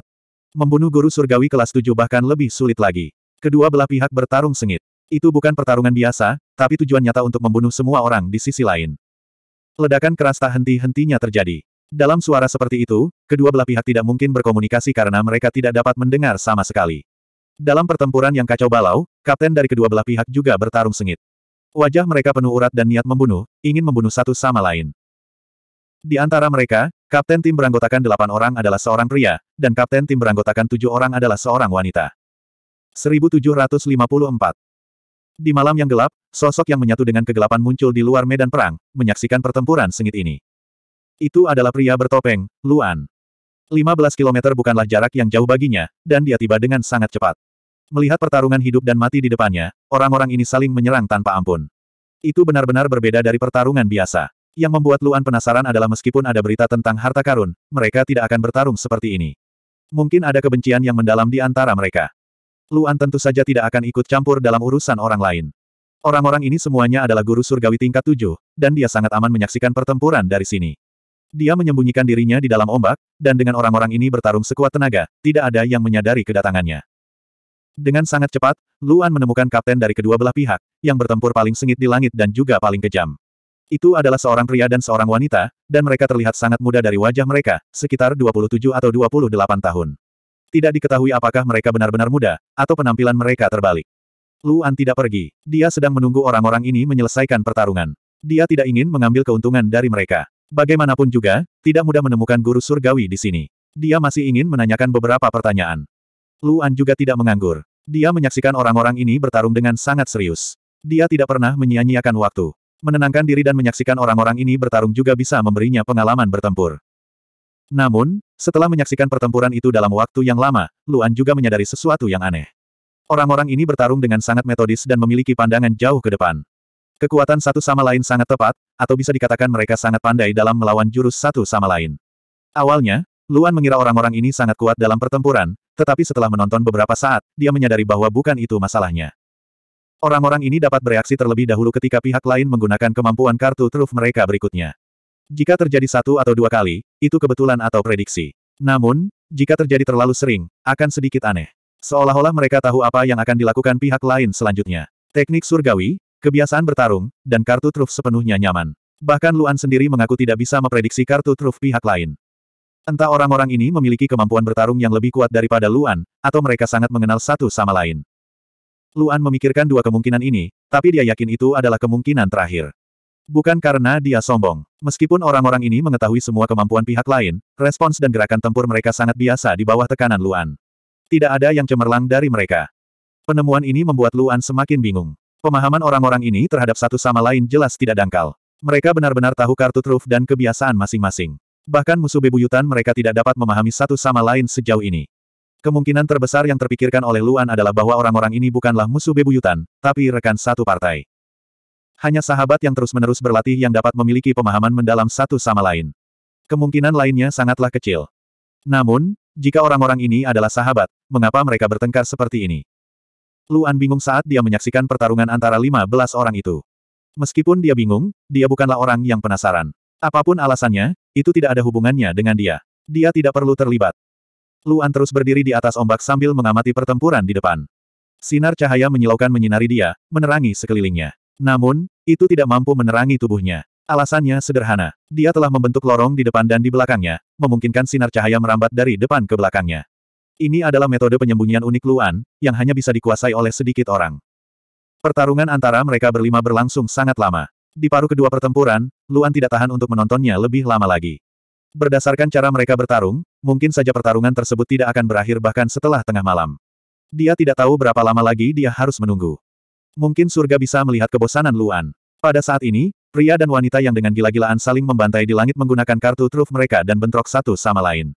A: Membunuh guru surgawi kelas tujuh bahkan lebih sulit lagi. Kedua belah pihak bertarung sengit. Itu bukan pertarungan biasa, tapi tujuan nyata untuk membunuh semua orang di sisi lain. Ledakan keras tak henti-hentinya terjadi. Dalam suara seperti itu, kedua belah pihak tidak mungkin berkomunikasi karena mereka tidak dapat mendengar sama sekali. Dalam pertempuran yang kacau balau, kapten dari kedua belah pihak juga bertarung sengit. Wajah mereka penuh urat dan niat membunuh, ingin membunuh satu sama lain. Di antara mereka, kapten tim beranggotakan delapan orang adalah seorang pria, dan kapten tim beranggotakan tujuh orang adalah seorang wanita. 1754 Di malam yang gelap, sosok yang menyatu dengan kegelapan muncul di luar medan perang, menyaksikan pertempuran sengit ini. Itu adalah pria bertopeng, Luan. 15 kilometer bukanlah jarak yang jauh baginya, dan dia tiba dengan sangat cepat. Melihat pertarungan hidup dan mati di depannya, orang-orang ini saling menyerang tanpa ampun. Itu benar-benar berbeda dari pertarungan biasa. Yang membuat Luan penasaran adalah meskipun ada berita tentang harta karun, mereka tidak akan bertarung seperti ini. Mungkin ada kebencian yang mendalam di antara mereka. Luan tentu saja tidak akan ikut campur dalam urusan orang lain. Orang-orang ini semuanya adalah guru surgawi tingkat tujuh, dan dia sangat aman menyaksikan pertempuran dari sini. Dia menyembunyikan dirinya di dalam ombak, dan dengan orang-orang ini bertarung sekuat tenaga, tidak ada yang menyadari kedatangannya. Dengan sangat cepat, Luan menemukan kapten dari kedua belah pihak, yang bertempur paling sengit di langit dan juga paling kejam. Itu adalah seorang pria dan seorang wanita, dan mereka terlihat sangat muda dari wajah mereka, sekitar 27 atau 28 tahun. Tidak diketahui apakah mereka benar-benar muda, atau penampilan mereka terbalik. Luan tidak pergi. Dia sedang menunggu orang-orang ini menyelesaikan pertarungan. Dia tidak ingin mengambil keuntungan dari mereka. Bagaimanapun juga, tidak mudah menemukan guru surgawi di sini. Dia masih ingin menanyakan beberapa pertanyaan. Luan juga tidak menganggur. Dia menyaksikan orang-orang ini bertarung dengan sangat serius. Dia tidak pernah menyia-nyiakan waktu. Menenangkan diri dan menyaksikan orang-orang ini bertarung juga bisa memberinya pengalaman bertempur. Namun, setelah menyaksikan pertempuran itu dalam waktu yang lama, Luan juga menyadari sesuatu yang aneh. Orang-orang ini bertarung dengan sangat metodis dan memiliki pandangan jauh ke depan. Kekuatan satu sama lain sangat tepat, atau bisa dikatakan mereka sangat pandai dalam melawan jurus satu sama lain. Awalnya, Luan mengira orang-orang ini sangat kuat dalam pertempuran, tetapi setelah menonton beberapa saat, dia menyadari bahwa bukan itu masalahnya. Orang-orang ini dapat bereaksi terlebih dahulu ketika pihak lain menggunakan kemampuan kartu truf mereka berikutnya. Jika terjadi satu atau dua kali, itu kebetulan atau prediksi. Namun, jika terjadi terlalu sering, akan sedikit aneh. Seolah-olah mereka tahu apa yang akan dilakukan pihak lain selanjutnya. Teknik surgawi, Kebiasaan bertarung, dan kartu truf sepenuhnya nyaman. Bahkan Luan sendiri mengaku tidak bisa memprediksi kartu truf pihak lain. Entah orang-orang ini memiliki kemampuan bertarung yang lebih kuat daripada Luan, atau mereka sangat mengenal satu sama lain. Luan memikirkan dua kemungkinan ini, tapi dia yakin itu adalah kemungkinan terakhir. Bukan karena dia sombong. Meskipun orang-orang ini mengetahui semua kemampuan pihak lain, respons dan gerakan tempur mereka sangat biasa di bawah tekanan Luan. Tidak ada yang cemerlang dari mereka. Penemuan ini membuat Luan semakin bingung. Pemahaman orang-orang ini terhadap satu sama lain jelas tidak dangkal. Mereka benar-benar tahu kartu truf dan kebiasaan masing-masing. Bahkan musuh bebuyutan mereka tidak dapat memahami satu sama lain sejauh ini. Kemungkinan terbesar yang terpikirkan oleh Luan adalah bahwa orang-orang ini bukanlah musuh bebuyutan, tapi rekan satu partai. Hanya sahabat yang terus-menerus berlatih yang dapat memiliki pemahaman mendalam satu sama lain. Kemungkinan lainnya sangatlah kecil. Namun, jika orang-orang ini adalah sahabat, mengapa mereka bertengkar seperti ini? Luan bingung saat dia menyaksikan pertarungan antara 15 orang itu. Meskipun dia bingung, dia bukanlah orang yang penasaran. Apapun alasannya, itu tidak ada hubungannya dengan dia. Dia tidak perlu terlibat. Luan terus berdiri di atas ombak sambil mengamati pertempuran di depan. Sinar cahaya menyilaukan menyinari dia, menerangi sekelilingnya. Namun, itu tidak mampu menerangi tubuhnya. Alasannya sederhana. Dia telah membentuk lorong di depan dan di belakangnya, memungkinkan sinar cahaya merambat dari depan ke belakangnya. Ini adalah metode penyembunyian unik Luan, yang hanya bisa dikuasai oleh sedikit orang. Pertarungan antara mereka berlima berlangsung sangat lama. Di paruh kedua pertempuran, Luan tidak tahan untuk menontonnya lebih lama lagi. Berdasarkan cara mereka bertarung, mungkin saja pertarungan tersebut tidak akan berakhir bahkan setelah tengah malam. Dia tidak tahu berapa lama lagi dia harus menunggu. Mungkin surga bisa melihat kebosanan Luan. Pada saat ini, pria dan wanita yang dengan gila-gilaan saling membantai di langit menggunakan kartu truf mereka dan bentrok satu sama lain.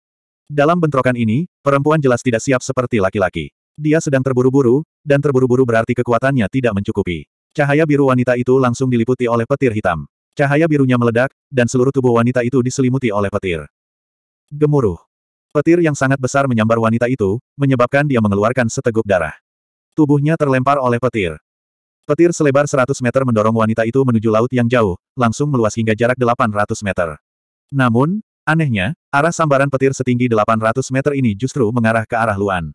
A: Dalam bentrokan ini, perempuan jelas tidak siap seperti laki-laki. Dia sedang terburu-buru, dan terburu-buru berarti kekuatannya tidak mencukupi. Cahaya biru wanita itu langsung diliputi oleh petir hitam. Cahaya birunya meledak, dan seluruh tubuh wanita itu diselimuti oleh petir. Gemuruh. Petir yang sangat besar menyambar wanita itu, menyebabkan dia mengeluarkan seteguk darah. Tubuhnya terlempar oleh petir. Petir selebar 100 meter mendorong wanita itu menuju laut yang jauh, langsung meluas hingga jarak 800 meter. Namun, Anehnya, arah sambaran petir setinggi 800 meter ini justru mengarah ke arah Luan.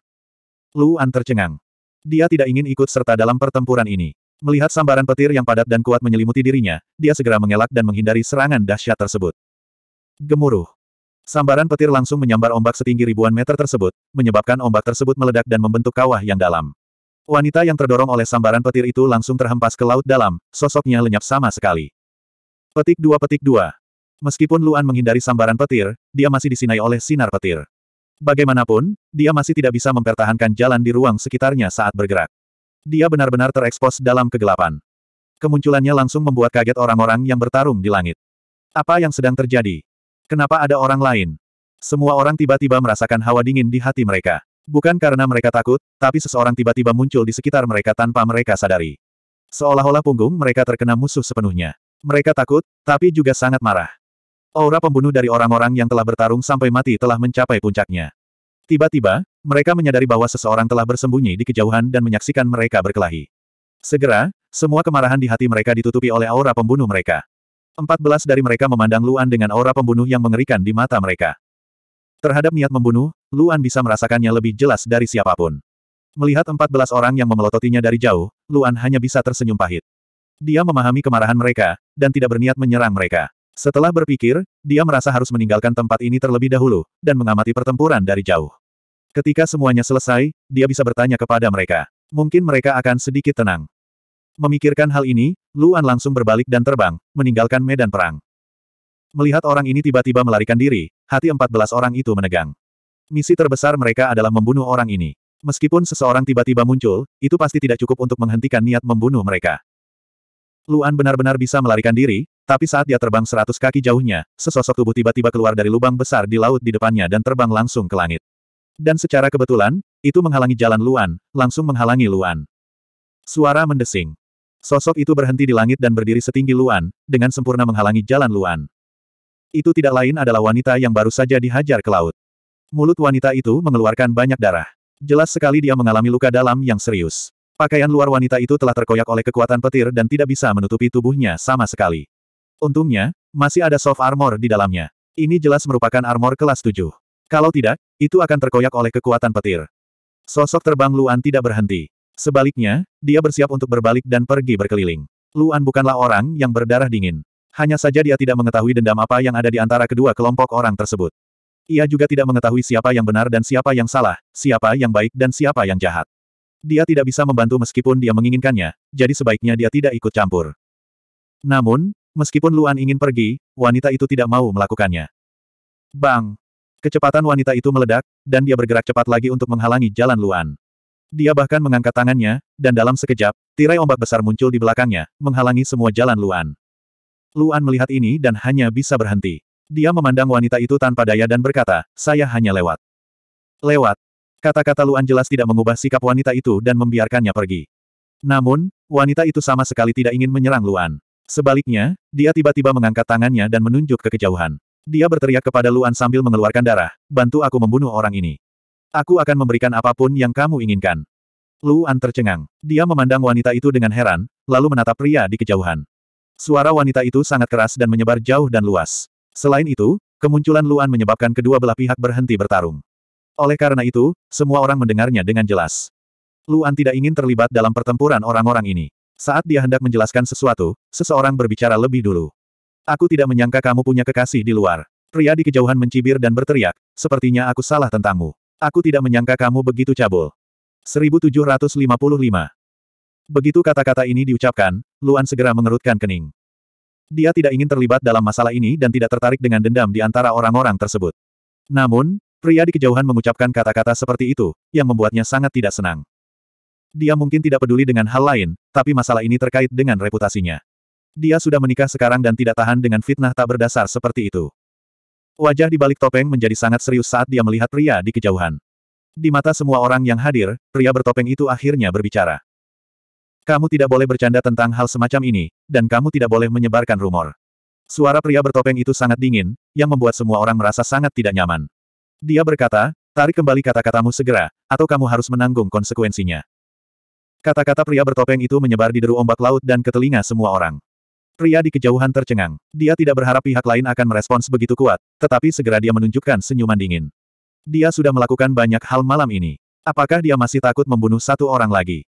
A: Luan tercengang. Dia tidak ingin ikut serta dalam pertempuran ini. Melihat sambaran petir yang padat dan kuat menyelimuti dirinya, dia segera mengelak dan menghindari serangan dahsyat tersebut. Gemuruh. Sambaran petir langsung menyambar ombak setinggi ribuan meter tersebut, menyebabkan ombak tersebut meledak dan membentuk kawah yang dalam. Wanita yang terdorong oleh sambaran petir itu langsung terhempas ke laut dalam, sosoknya lenyap sama sekali. Petik dua petik dua. Meskipun Luan menghindari sambaran petir, dia masih disinai oleh sinar petir. Bagaimanapun, dia masih tidak bisa mempertahankan jalan di ruang sekitarnya saat bergerak. Dia benar-benar terekspos dalam kegelapan. Kemunculannya langsung membuat kaget orang-orang yang bertarung di langit. Apa yang sedang terjadi? Kenapa ada orang lain? Semua orang tiba-tiba merasakan hawa dingin di hati mereka. Bukan karena mereka takut, tapi seseorang tiba-tiba muncul di sekitar mereka tanpa mereka sadari. Seolah-olah punggung mereka terkena musuh sepenuhnya. Mereka takut, tapi juga sangat marah. Aura pembunuh dari orang-orang yang telah bertarung sampai mati telah mencapai puncaknya. Tiba-tiba, mereka menyadari bahwa seseorang telah bersembunyi di kejauhan dan menyaksikan mereka berkelahi. Segera, semua kemarahan di hati mereka ditutupi oleh aura pembunuh mereka. Empat belas dari mereka memandang Luan dengan aura pembunuh yang mengerikan di mata mereka. Terhadap niat membunuh, Luan bisa merasakannya lebih jelas dari siapapun. Melihat empat belas orang yang memelototinya dari jauh, Luan hanya bisa tersenyum pahit. Dia memahami kemarahan mereka, dan tidak berniat menyerang mereka. Setelah berpikir, dia merasa harus meninggalkan tempat ini terlebih dahulu, dan mengamati pertempuran dari jauh. Ketika semuanya selesai, dia bisa bertanya kepada mereka. Mungkin mereka akan sedikit tenang. Memikirkan hal ini, Luan langsung berbalik dan terbang, meninggalkan medan perang. Melihat orang ini tiba-tiba melarikan diri, hati 14 orang itu menegang. Misi terbesar mereka adalah membunuh orang ini. Meskipun seseorang tiba-tiba muncul, itu pasti tidak cukup untuk menghentikan niat membunuh mereka. Luan benar-benar bisa melarikan diri, tapi saat dia terbang seratus kaki jauhnya, sesosok tubuh tiba-tiba keluar dari lubang besar di laut di depannya dan terbang langsung ke langit. Dan secara kebetulan, itu menghalangi jalan Luan, langsung menghalangi Luan. Suara mendesing. Sosok itu berhenti di langit dan berdiri setinggi Luan, dengan sempurna menghalangi jalan Luan. Itu tidak lain adalah wanita yang baru saja dihajar ke laut. Mulut wanita itu mengeluarkan banyak darah. Jelas sekali dia mengalami luka dalam yang serius. Pakaian luar wanita itu telah terkoyak oleh kekuatan petir dan tidak bisa menutupi tubuhnya sama sekali. Untungnya, masih ada soft armor di dalamnya. Ini jelas merupakan armor kelas 7. Kalau tidak, itu akan terkoyak oleh kekuatan petir. Sosok terbang Luan tidak berhenti. Sebaliknya, dia bersiap untuk berbalik dan pergi berkeliling. Luan bukanlah orang yang berdarah dingin. Hanya saja dia tidak mengetahui dendam apa yang ada di antara kedua kelompok orang tersebut. Ia juga tidak mengetahui siapa yang benar dan siapa yang salah, siapa yang baik dan siapa yang jahat. Dia tidak bisa membantu meskipun dia menginginkannya, jadi sebaiknya dia tidak ikut campur. Namun, Meskipun Luan ingin pergi, wanita itu tidak mau melakukannya. Bang! Kecepatan wanita itu meledak, dan dia bergerak cepat lagi untuk menghalangi jalan Luan. Dia bahkan mengangkat tangannya, dan dalam sekejap, tirai ombak besar muncul di belakangnya, menghalangi semua jalan Luan. Luan melihat ini dan hanya bisa berhenti. Dia memandang wanita itu tanpa daya dan berkata, saya hanya lewat. Lewat. Kata-kata Luan jelas tidak mengubah sikap wanita itu dan membiarkannya pergi. Namun, wanita itu sama sekali tidak ingin menyerang Luan. Sebaliknya, dia tiba-tiba mengangkat tangannya dan menunjuk ke kejauhan. Dia berteriak kepada Luan sambil mengeluarkan darah, bantu aku membunuh orang ini. Aku akan memberikan apapun yang kamu inginkan. Luan tercengang. Dia memandang wanita itu dengan heran, lalu menatap pria di kejauhan. Suara wanita itu sangat keras dan menyebar jauh dan luas. Selain itu, kemunculan Luan menyebabkan kedua belah pihak berhenti bertarung. Oleh karena itu, semua orang mendengarnya dengan jelas. Luan tidak ingin terlibat dalam pertempuran orang-orang ini. Saat dia hendak menjelaskan sesuatu, seseorang berbicara lebih dulu. Aku tidak menyangka kamu punya kekasih di luar. Pria di kejauhan mencibir dan berteriak, sepertinya aku salah tentangmu. Aku tidak menyangka kamu begitu cabul. 1755 Begitu kata-kata ini diucapkan, Luan segera mengerutkan kening. Dia tidak ingin terlibat dalam masalah ini dan tidak tertarik dengan dendam di antara orang-orang tersebut. Namun, pria di kejauhan mengucapkan kata-kata seperti itu, yang membuatnya sangat tidak senang. Dia mungkin tidak peduli dengan hal lain, tapi masalah ini terkait dengan reputasinya. Dia sudah menikah sekarang dan tidak tahan dengan fitnah tak berdasar seperti itu. Wajah di balik topeng menjadi sangat serius saat dia melihat pria di kejauhan. Di mata semua orang yang hadir, pria bertopeng itu akhirnya berbicara. Kamu tidak boleh bercanda tentang hal semacam ini, dan kamu tidak boleh menyebarkan rumor. Suara pria bertopeng itu sangat dingin, yang membuat semua orang merasa sangat tidak nyaman. Dia berkata, tarik kembali kata-katamu segera, atau kamu harus menanggung konsekuensinya. Kata-kata pria bertopeng itu menyebar di deru ombak laut dan ke telinga semua orang. Pria di kejauhan tercengang. Dia tidak berharap pihak lain akan merespons begitu kuat, tetapi segera dia menunjukkan senyuman dingin. Dia sudah melakukan banyak hal malam ini. Apakah dia masih takut membunuh satu orang lagi?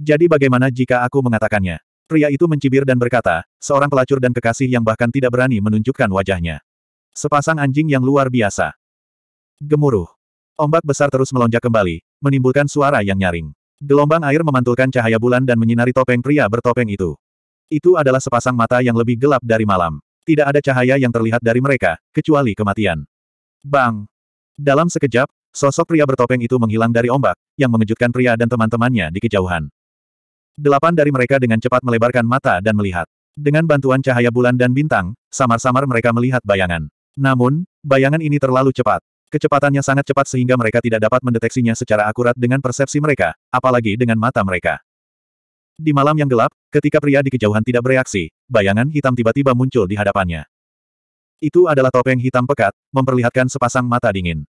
A: Jadi bagaimana jika aku mengatakannya? Pria itu mencibir dan berkata, seorang pelacur dan kekasih yang bahkan tidak berani menunjukkan wajahnya. Sepasang anjing yang luar biasa. Gemuruh. Ombak besar terus melonjak kembali, menimbulkan suara yang nyaring. Gelombang air memantulkan cahaya bulan dan menyinari topeng pria bertopeng itu. Itu adalah sepasang mata yang lebih gelap dari malam. Tidak ada cahaya yang terlihat dari mereka, kecuali kematian. Bang! Dalam sekejap, sosok pria bertopeng itu menghilang dari ombak, yang mengejutkan pria dan teman-temannya di kejauhan. Delapan dari mereka dengan cepat melebarkan mata dan melihat. Dengan bantuan cahaya bulan dan bintang, samar-samar mereka melihat bayangan. Namun, bayangan ini terlalu cepat. Kecepatannya sangat cepat sehingga mereka tidak dapat mendeteksinya secara akurat dengan persepsi mereka, apalagi dengan mata mereka. Di malam yang gelap, ketika pria di kejauhan tidak bereaksi, bayangan hitam tiba-tiba muncul di hadapannya. Itu adalah topeng hitam pekat, memperlihatkan sepasang mata dingin.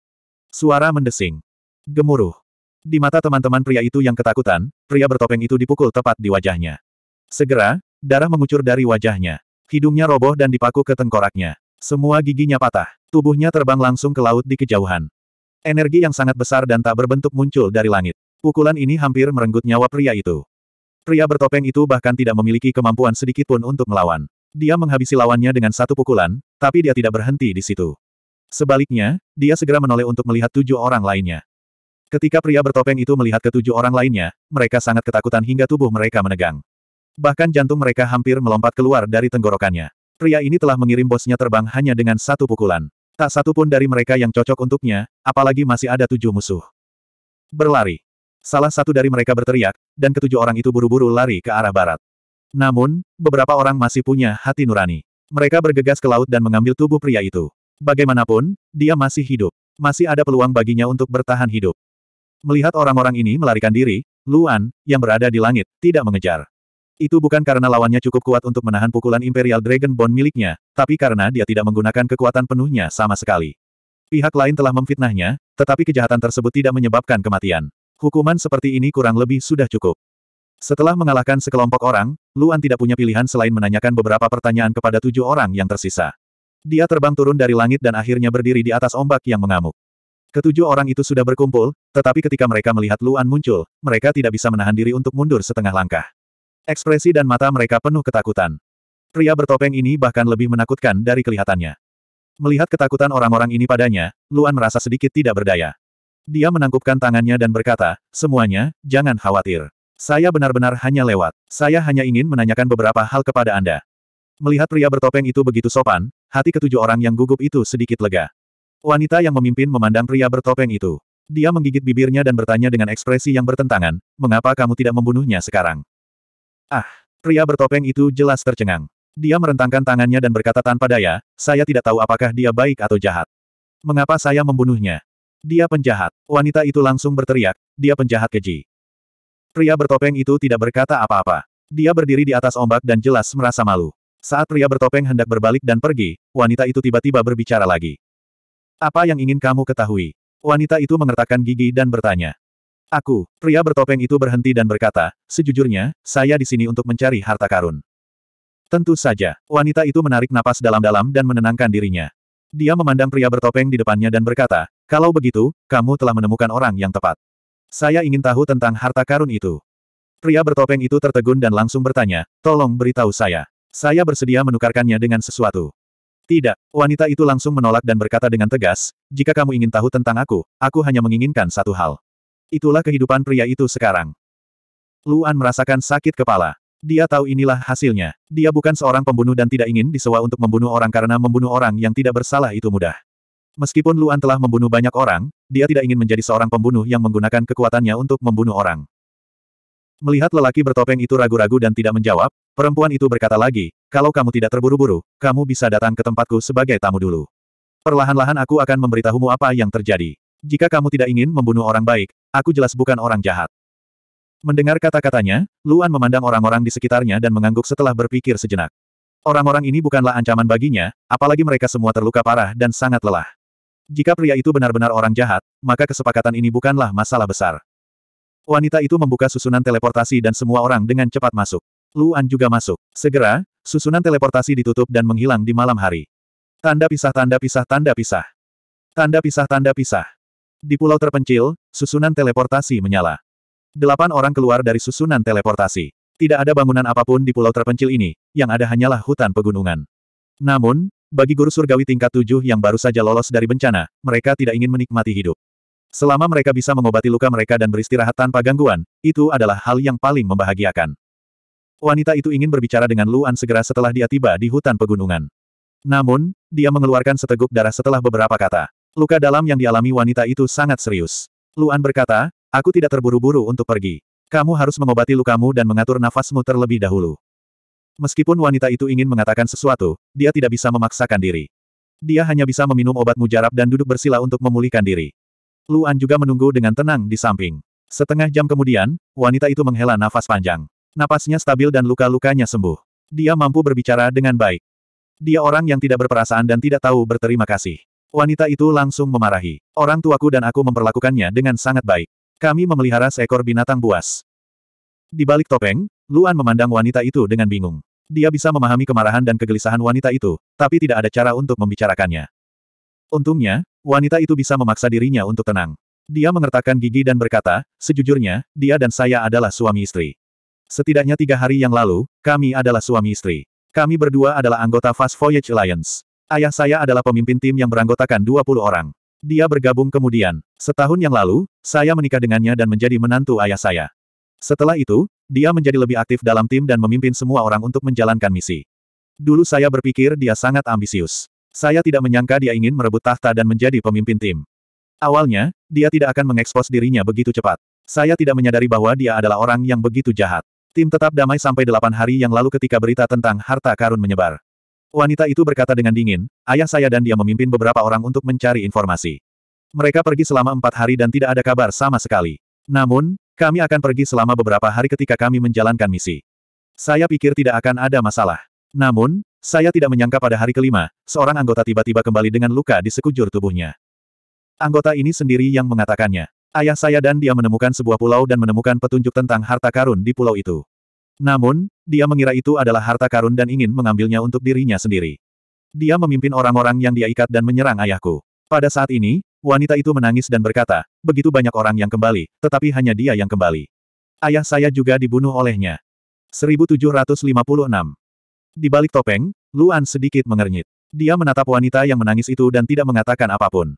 A: Suara mendesing. Gemuruh. Di mata teman-teman pria itu yang ketakutan, pria bertopeng itu dipukul tepat di wajahnya. Segera, darah mengucur dari wajahnya. Hidungnya roboh dan dipaku ke tengkoraknya. Semua giginya patah. Tubuhnya terbang langsung ke laut di kejauhan. Energi yang sangat besar dan tak berbentuk muncul dari langit. Pukulan ini hampir merenggut nyawa pria itu. Pria bertopeng itu bahkan tidak memiliki kemampuan sedikitpun untuk melawan. Dia menghabisi lawannya dengan satu pukulan, tapi dia tidak berhenti di situ. Sebaliknya, dia segera menoleh untuk melihat tujuh orang lainnya. Ketika pria bertopeng itu melihat ketujuh orang lainnya, mereka sangat ketakutan hingga tubuh mereka menegang. Bahkan jantung mereka hampir melompat keluar dari tenggorokannya. Pria ini telah mengirim bosnya terbang hanya dengan satu pukulan. Tak satu pun dari mereka yang cocok untuknya, apalagi masih ada tujuh musuh. Berlari. Salah satu dari mereka berteriak, dan ketujuh orang itu buru-buru lari ke arah barat. Namun, beberapa orang masih punya hati nurani. Mereka bergegas ke laut dan mengambil tubuh pria itu. Bagaimanapun, dia masih hidup. Masih ada peluang baginya untuk bertahan hidup. Melihat orang-orang ini melarikan diri, Luan, yang berada di langit, tidak mengejar. Itu bukan karena lawannya cukup kuat untuk menahan pukulan Imperial Dragon Bone miliknya, tapi karena dia tidak menggunakan kekuatan penuhnya sama sekali. Pihak lain telah memfitnahnya, tetapi kejahatan tersebut tidak menyebabkan kematian. Hukuman seperti ini kurang lebih sudah cukup. Setelah mengalahkan sekelompok orang, Luan tidak punya pilihan selain menanyakan beberapa pertanyaan kepada tujuh orang yang tersisa. Dia terbang turun dari langit dan akhirnya berdiri di atas ombak yang mengamuk. Ketujuh orang itu sudah berkumpul, tetapi ketika mereka melihat Luan muncul, mereka tidak bisa menahan diri untuk mundur setengah langkah. Ekspresi dan mata mereka penuh ketakutan. Pria bertopeng ini bahkan lebih menakutkan dari kelihatannya. Melihat ketakutan orang-orang ini padanya, Luan merasa sedikit tidak berdaya. Dia menangkupkan tangannya dan berkata, semuanya, jangan khawatir. Saya benar-benar hanya lewat. Saya hanya ingin menanyakan beberapa hal kepada Anda. Melihat pria bertopeng itu begitu sopan, hati ketujuh orang yang gugup itu sedikit lega. Wanita yang memimpin memandang pria bertopeng itu. Dia menggigit bibirnya dan bertanya dengan ekspresi yang bertentangan, mengapa kamu tidak membunuhnya sekarang? Ah, pria bertopeng itu jelas tercengang. Dia merentangkan tangannya dan berkata tanpa daya, saya tidak tahu apakah dia baik atau jahat. Mengapa saya membunuhnya? Dia penjahat. Wanita itu langsung berteriak, dia penjahat keji. Pria bertopeng itu tidak berkata apa-apa. Dia berdiri di atas ombak dan jelas merasa malu. Saat pria bertopeng hendak berbalik dan pergi, wanita itu tiba-tiba berbicara lagi. Apa yang ingin kamu ketahui? Wanita itu mengertakkan gigi dan bertanya. Aku, pria bertopeng itu berhenti dan berkata, sejujurnya, saya di sini untuk mencari harta karun. Tentu saja, wanita itu menarik napas dalam-dalam dan menenangkan dirinya. Dia memandang pria bertopeng di depannya dan berkata, kalau begitu, kamu telah menemukan orang yang tepat. Saya ingin tahu tentang harta karun itu. Pria bertopeng itu tertegun dan langsung bertanya, tolong beritahu saya. Saya bersedia menukarkannya dengan sesuatu. Tidak, wanita itu langsung menolak dan berkata dengan tegas, jika kamu ingin tahu tentang aku, aku hanya menginginkan satu hal. Itulah kehidupan pria itu sekarang. Luan merasakan sakit kepala. Dia tahu inilah hasilnya. Dia bukan seorang pembunuh dan tidak ingin disewa untuk membunuh orang karena membunuh orang yang tidak bersalah itu mudah. Meskipun Luan telah membunuh banyak orang, dia tidak ingin menjadi seorang pembunuh yang menggunakan kekuatannya untuk membunuh orang. Melihat lelaki bertopeng itu ragu-ragu dan tidak menjawab, perempuan itu berkata lagi, kalau kamu tidak terburu-buru, kamu bisa datang ke tempatku sebagai tamu dulu. Perlahan-lahan aku akan memberitahumu apa yang terjadi. Jika kamu tidak ingin membunuh orang baik, aku jelas bukan orang jahat. Mendengar kata-katanya, Luan memandang orang-orang di sekitarnya dan mengangguk setelah berpikir sejenak. Orang-orang ini bukanlah ancaman baginya, apalagi mereka semua terluka parah dan sangat lelah. Jika pria itu benar-benar orang jahat, maka kesepakatan ini bukanlah masalah besar. Wanita itu membuka susunan teleportasi dan semua orang dengan cepat masuk. Luan juga masuk. Segera, susunan teleportasi ditutup dan menghilang di malam hari. Tanda pisah tanda pisah tanda pisah. Tanda pisah tanda pisah. Di pulau terpencil, susunan teleportasi menyala. Delapan orang keluar dari susunan teleportasi. Tidak ada bangunan apapun di pulau terpencil ini, yang ada hanyalah hutan pegunungan. Namun, bagi guru surgawi tingkat tujuh yang baru saja lolos dari bencana, mereka tidak ingin menikmati hidup. Selama mereka bisa mengobati luka mereka dan beristirahat tanpa gangguan, itu adalah hal yang paling membahagiakan. Wanita itu ingin berbicara dengan Luan segera setelah dia tiba di hutan pegunungan. Namun, dia mengeluarkan seteguk darah setelah beberapa kata. Luka dalam yang dialami wanita itu sangat serius. Luan berkata, aku tidak terburu-buru untuk pergi. Kamu harus mengobati lukamu dan mengatur nafasmu terlebih dahulu. Meskipun wanita itu ingin mengatakan sesuatu, dia tidak bisa memaksakan diri. Dia hanya bisa meminum obat mujarab dan duduk bersila untuk memulihkan diri. Luan juga menunggu dengan tenang di samping. Setengah jam kemudian, wanita itu menghela nafas panjang. Napasnya stabil dan luka-lukanya sembuh. Dia mampu berbicara dengan baik. Dia orang yang tidak berperasaan dan tidak tahu berterima kasih. Wanita itu langsung memarahi. Orang tuaku dan aku memperlakukannya dengan sangat baik. Kami memelihara seekor binatang buas. Di balik topeng, Luan memandang wanita itu dengan bingung. Dia bisa memahami kemarahan dan kegelisahan wanita itu, tapi tidak ada cara untuk membicarakannya. Untungnya, wanita itu bisa memaksa dirinya untuk tenang. Dia mengertakkan gigi dan berkata, sejujurnya, dia dan saya adalah suami istri. Setidaknya tiga hari yang lalu, kami adalah suami istri. Kami berdua adalah anggota Fast Voyage Alliance. Ayah saya adalah pemimpin tim yang beranggotakan 20 orang. Dia bergabung kemudian. Setahun yang lalu, saya menikah dengannya dan menjadi menantu ayah saya. Setelah itu, dia menjadi lebih aktif dalam tim dan memimpin semua orang untuk menjalankan misi. Dulu saya berpikir dia sangat ambisius. Saya tidak menyangka dia ingin merebut tahta dan menjadi pemimpin tim. Awalnya, dia tidak akan mengekspos dirinya begitu cepat. Saya tidak menyadari bahwa dia adalah orang yang begitu jahat. Tim tetap damai sampai delapan hari yang lalu ketika berita tentang harta karun menyebar. Wanita itu berkata dengan dingin, ayah saya dan dia memimpin beberapa orang untuk mencari informasi. Mereka pergi selama empat hari dan tidak ada kabar sama sekali. Namun, kami akan pergi selama beberapa hari ketika kami menjalankan misi. Saya pikir tidak akan ada masalah. Namun, saya tidak menyangka pada hari kelima, seorang anggota tiba-tiba kembali dengan luka di sekujur tubuhnya. Anggota ini sendiri yang mengatakannya. Ayah saya dan dia menemukan sebuah pulau dan menemukan petunjuk tentang harta karun di pulau itu. Namun, dia mengira itu adalah harta karun dan ingin mengambilnya untuk dirinya sendiri. Dia memimpin orang-orang yang dia ikat dan menyerang ayahku. Pada saat ini, wanita itu menangis dan berkata, begitu banyak orang yang kembali, tetapi hanya dia yang kembali. Ayah saya juga dibunuh olehnya. 1756 Di balik topeng, Luan sedikit mengernyit. Dia menatap wanita yang menangis itu dan tidak mengatakan apapun.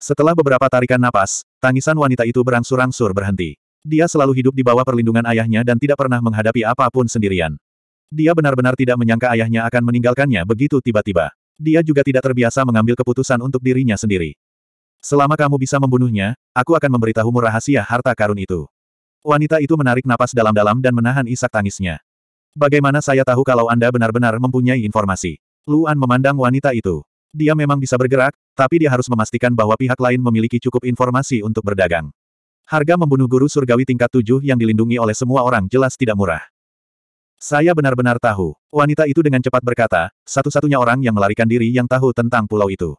A: Setelah beberapa tarikan napas, tangisan wanita itu berangsur-angsur berhenti. Dia selalu hidup di bawah perlindungan ayahnya dan tidak pernah menghadapi apapun sendirian. Dia benar-benar tidak menyangka ayahnya akan meninggalkannya begitu tiba-tiba. Dia juga tidak terbiasa mengambil keputusan untuk dirinya sendiri. Selama kamu bisa membunuhnya, aku akan memberitahumu rahasia harta karun itu. Wanita itu menarik napas dalam-dalam dan menahan isak tangisnya. Bagaimana saya tahu kalau Anda benar-benar mempunyai informasi? Luan memandang wanita itu. Dia memang bisa bergerak, tapi dia harus memastikan bahwa pihak lain memiliki cukup informasi untuk berdagang. Harga membunuh guru surgawi tingkat tujuh yang dilindungi oleh semua orang jelas tidak murah. Saya benar-benar tahu. Wanita itu dengan cepat berkata, satu-satunya orang yang melarikan diri yang tahu tentang pulau itu.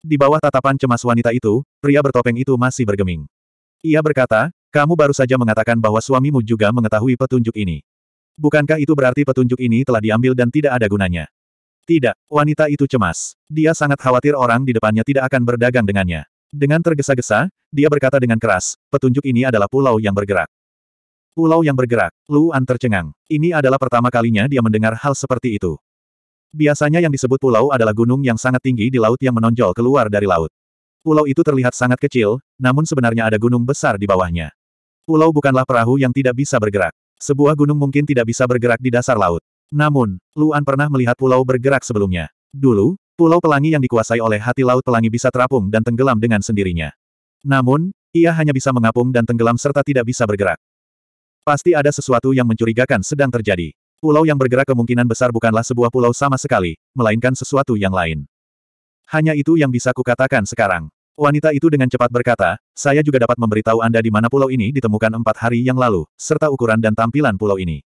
A: Di bawah tatapan cemas wanita itu, pria bertopeng itu masih bergeming. Ia berkata, kamu baru saja mengatakan bahwa suamimu juga mengetahui petunjuk ini. Bukankah itu berarti petunjuk ini telah diambil dan tidak ada gunanya? Tidak, wanita itu cemas. Dia sangat khawatir orang di depannya tidak akan berdagang dengannya. Dengan tergesa-gesa, dia berkata dengan keras, petunjuk ini adalah pulau yang bergerak. Pulau yang bergerak, Luan tercengang. Ini adalah pertama kalinya dia mendengar hal seperti itu. Biasanya yang disebut pulau adalah gunung yang sangat tinggi di laut yang menonjol keluar dari laut. Pulau itu terlihat sangat kecil, namun sebenarnya ada gunung besar di bawahnya. Pulau bukanlah perahu yang tidak bisa bergerak. Sebuah gunung mungkin tidak bisa bergerak di dasar laut. Namun, Luan pernah melihat pulau bergerak sebelumnya. Dulu, Pulau Pelangi yang dikuasai oleh hati Laut Pelangi bisa terapung dan tenggelam dengan sendirinya. Namun, ia hanya bisa mengapung dan tenggelam serta tidak bisa bergerak. Pasti ada sesuatu yang mencurigakan sedang terjadi. Pulau yang bergerak kemungkinan besar bukanlah sebuah pulau sama sekali, melainkan sesuatu yang lain. Hanya itu yang bisa kukatakan sekarang. Wanita itu dengan cepat berkata, saya juga dapat memberitahu Anda di mana pulau ini ditemukan empat hari yang lalu, serta ukuran dan tampilan pulau ini.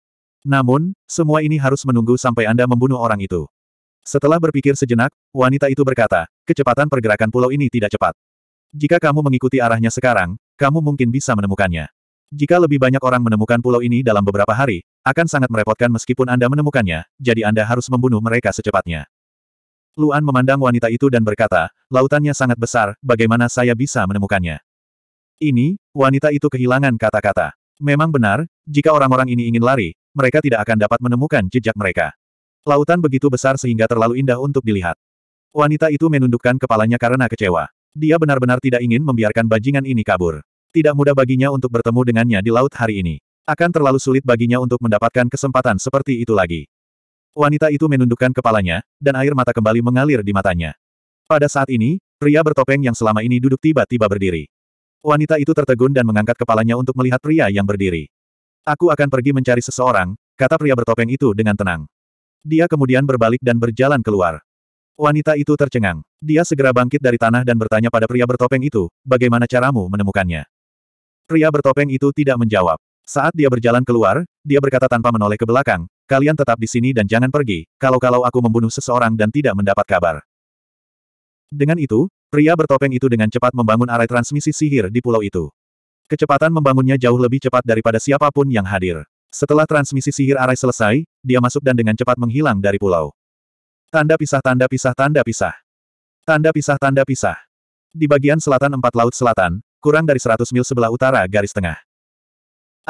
A: Namun, semua ini harus menunggu sampai Anda membunuh orang itu. Setelah berpikir sejenak, wanita itu berkata, kecepatan pergerakan pulau ini tidak cepat. Jika kamu mengikuti arahnya sekarang, kamu mungkin bisa menemukannya. Jika lebih banyak orang menemukan pulau ini dalam beberapa hari, akan sangat merepotkan meskipun Anda menemukannya, jadi Anda harus membunuh mereka secepatnya. Luan memandang wanita itu dan berkata, lautannya sangat besar, bagaimana saya bisa menemukannya? Ini, wanita itu kehilangan kata-kata. Memang benar, jika orang-orang ini ingin lari, mereka tidak akan dapat menemukan jejak mereka. Lautan begitu besar sehingga terlalu indah untuk dilihat. Wanita itu menundukkan kepalanya karena kecewa. Dia benar-benar tidak ingin membiarkan bajingan ini kabur. Tidak mudah baginya untuk bertemu dengannya di laut hari ini. Akan terlalu sulit baginya untuk mendapatkan kesempatan seperti itu lagi. Wanita itu menundukkan kepalanya, dan air mata kembali mengalir di matanya. Pada saat ini, pria bertopeng yang selama ini duduk tiba-tiba berdiri. Wanita itu tertegun dan mengangkat kepalanya untuk melihat pria yang berdiri. Aku akan pergi mencari seseorang, kata pria bertopeng itu dengan tenang. Dia kemudian berbalik dan berjalan keluar. Wanita itu tercengang. Dia segera bangkit dari tanah dan bertanya pada pria bertopeng itu, bagaimana caramu menemukannya? Pria bertopeng itu tidak menjawab. Saat dia berjalan keluar, dia berkata tanpa menoleh ke belakang, kalian tetap di sini dan jangan pergi, kalau-kalau aku membunuh seseorang dan tidak mendapat kabar. Dengan itu, pria bertopeng itu dengan cepat membangun arai transmisi sihir di pulau itu. Kecepatan membangunnya jauh lebih cepat daripada siapapun yang hadir. Setelah transmisi sihir arai selesai, dia masuk dan dengan cepat menghilang dari pulau. Tanda pisah tanda pisah tanda pisah. Tanda pisah tanda pisah. Di bagian selatan empat laut selatan, kurang dari 100 mil sebelah utara garis tengah.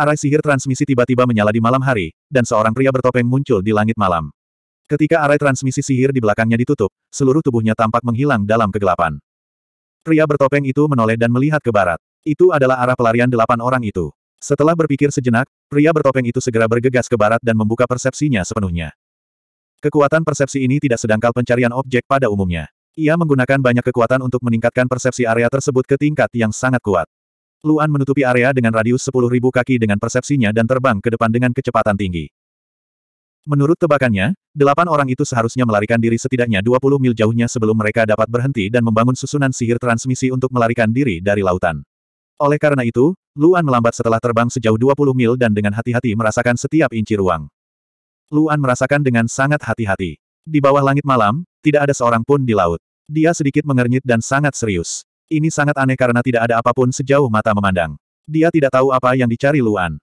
A: Arai sihir transmisi tiba-tiba menyala di malam hari, dan seorang pria bertopeng muncul di langit malam. Ketika arai transmisi sihir di belakangnya ditutup, seluruh tubuhnya tampak menghilang dalam kegelapan. Pria bertopeng itu menoleh dan melihat ke barat. Itu adalah arah pelarian delapan orang itu. Setelah berpikir sejenak, pria bertopeng itu segera bergegas ke barat dan membuka persepsinya sepenuhnya. Kekuatan persepsi ini tidak sedangkal pencarian objek pada umumnya. Ia menggunakan banyak kekuatan untuk meningkatkan persepsi area tersebut ke tingkat yang sangat kuat. Luan menutupi area dengan radius 10.000 kaki dengan persepsinya dan terbang ke depan dengan kecepatan tinggi. Menurut tebakannya, delapan orang itu seharusnya melarikan diri setidaknya 20 mil jauhnya sebelum mereka dapat berhenti dan membangun susunan sihir transmisi untuk melarikan diri dari lautan. Oleh karena itu, Luan melambat setelah terbang sejauh 20 mil dan dengan hati-hati merasakan setiap inci ruang. Luan merasakan dengan sangat hati-hati. Di bawah langit malam, tidak ada seorang pun di laut. Dia sedikit mengernyit dan sangat serius. Ini sangat aneh karena tidak ada apapun sejauh mata memandang. Dia tidak tahu apa yang dicari Luan.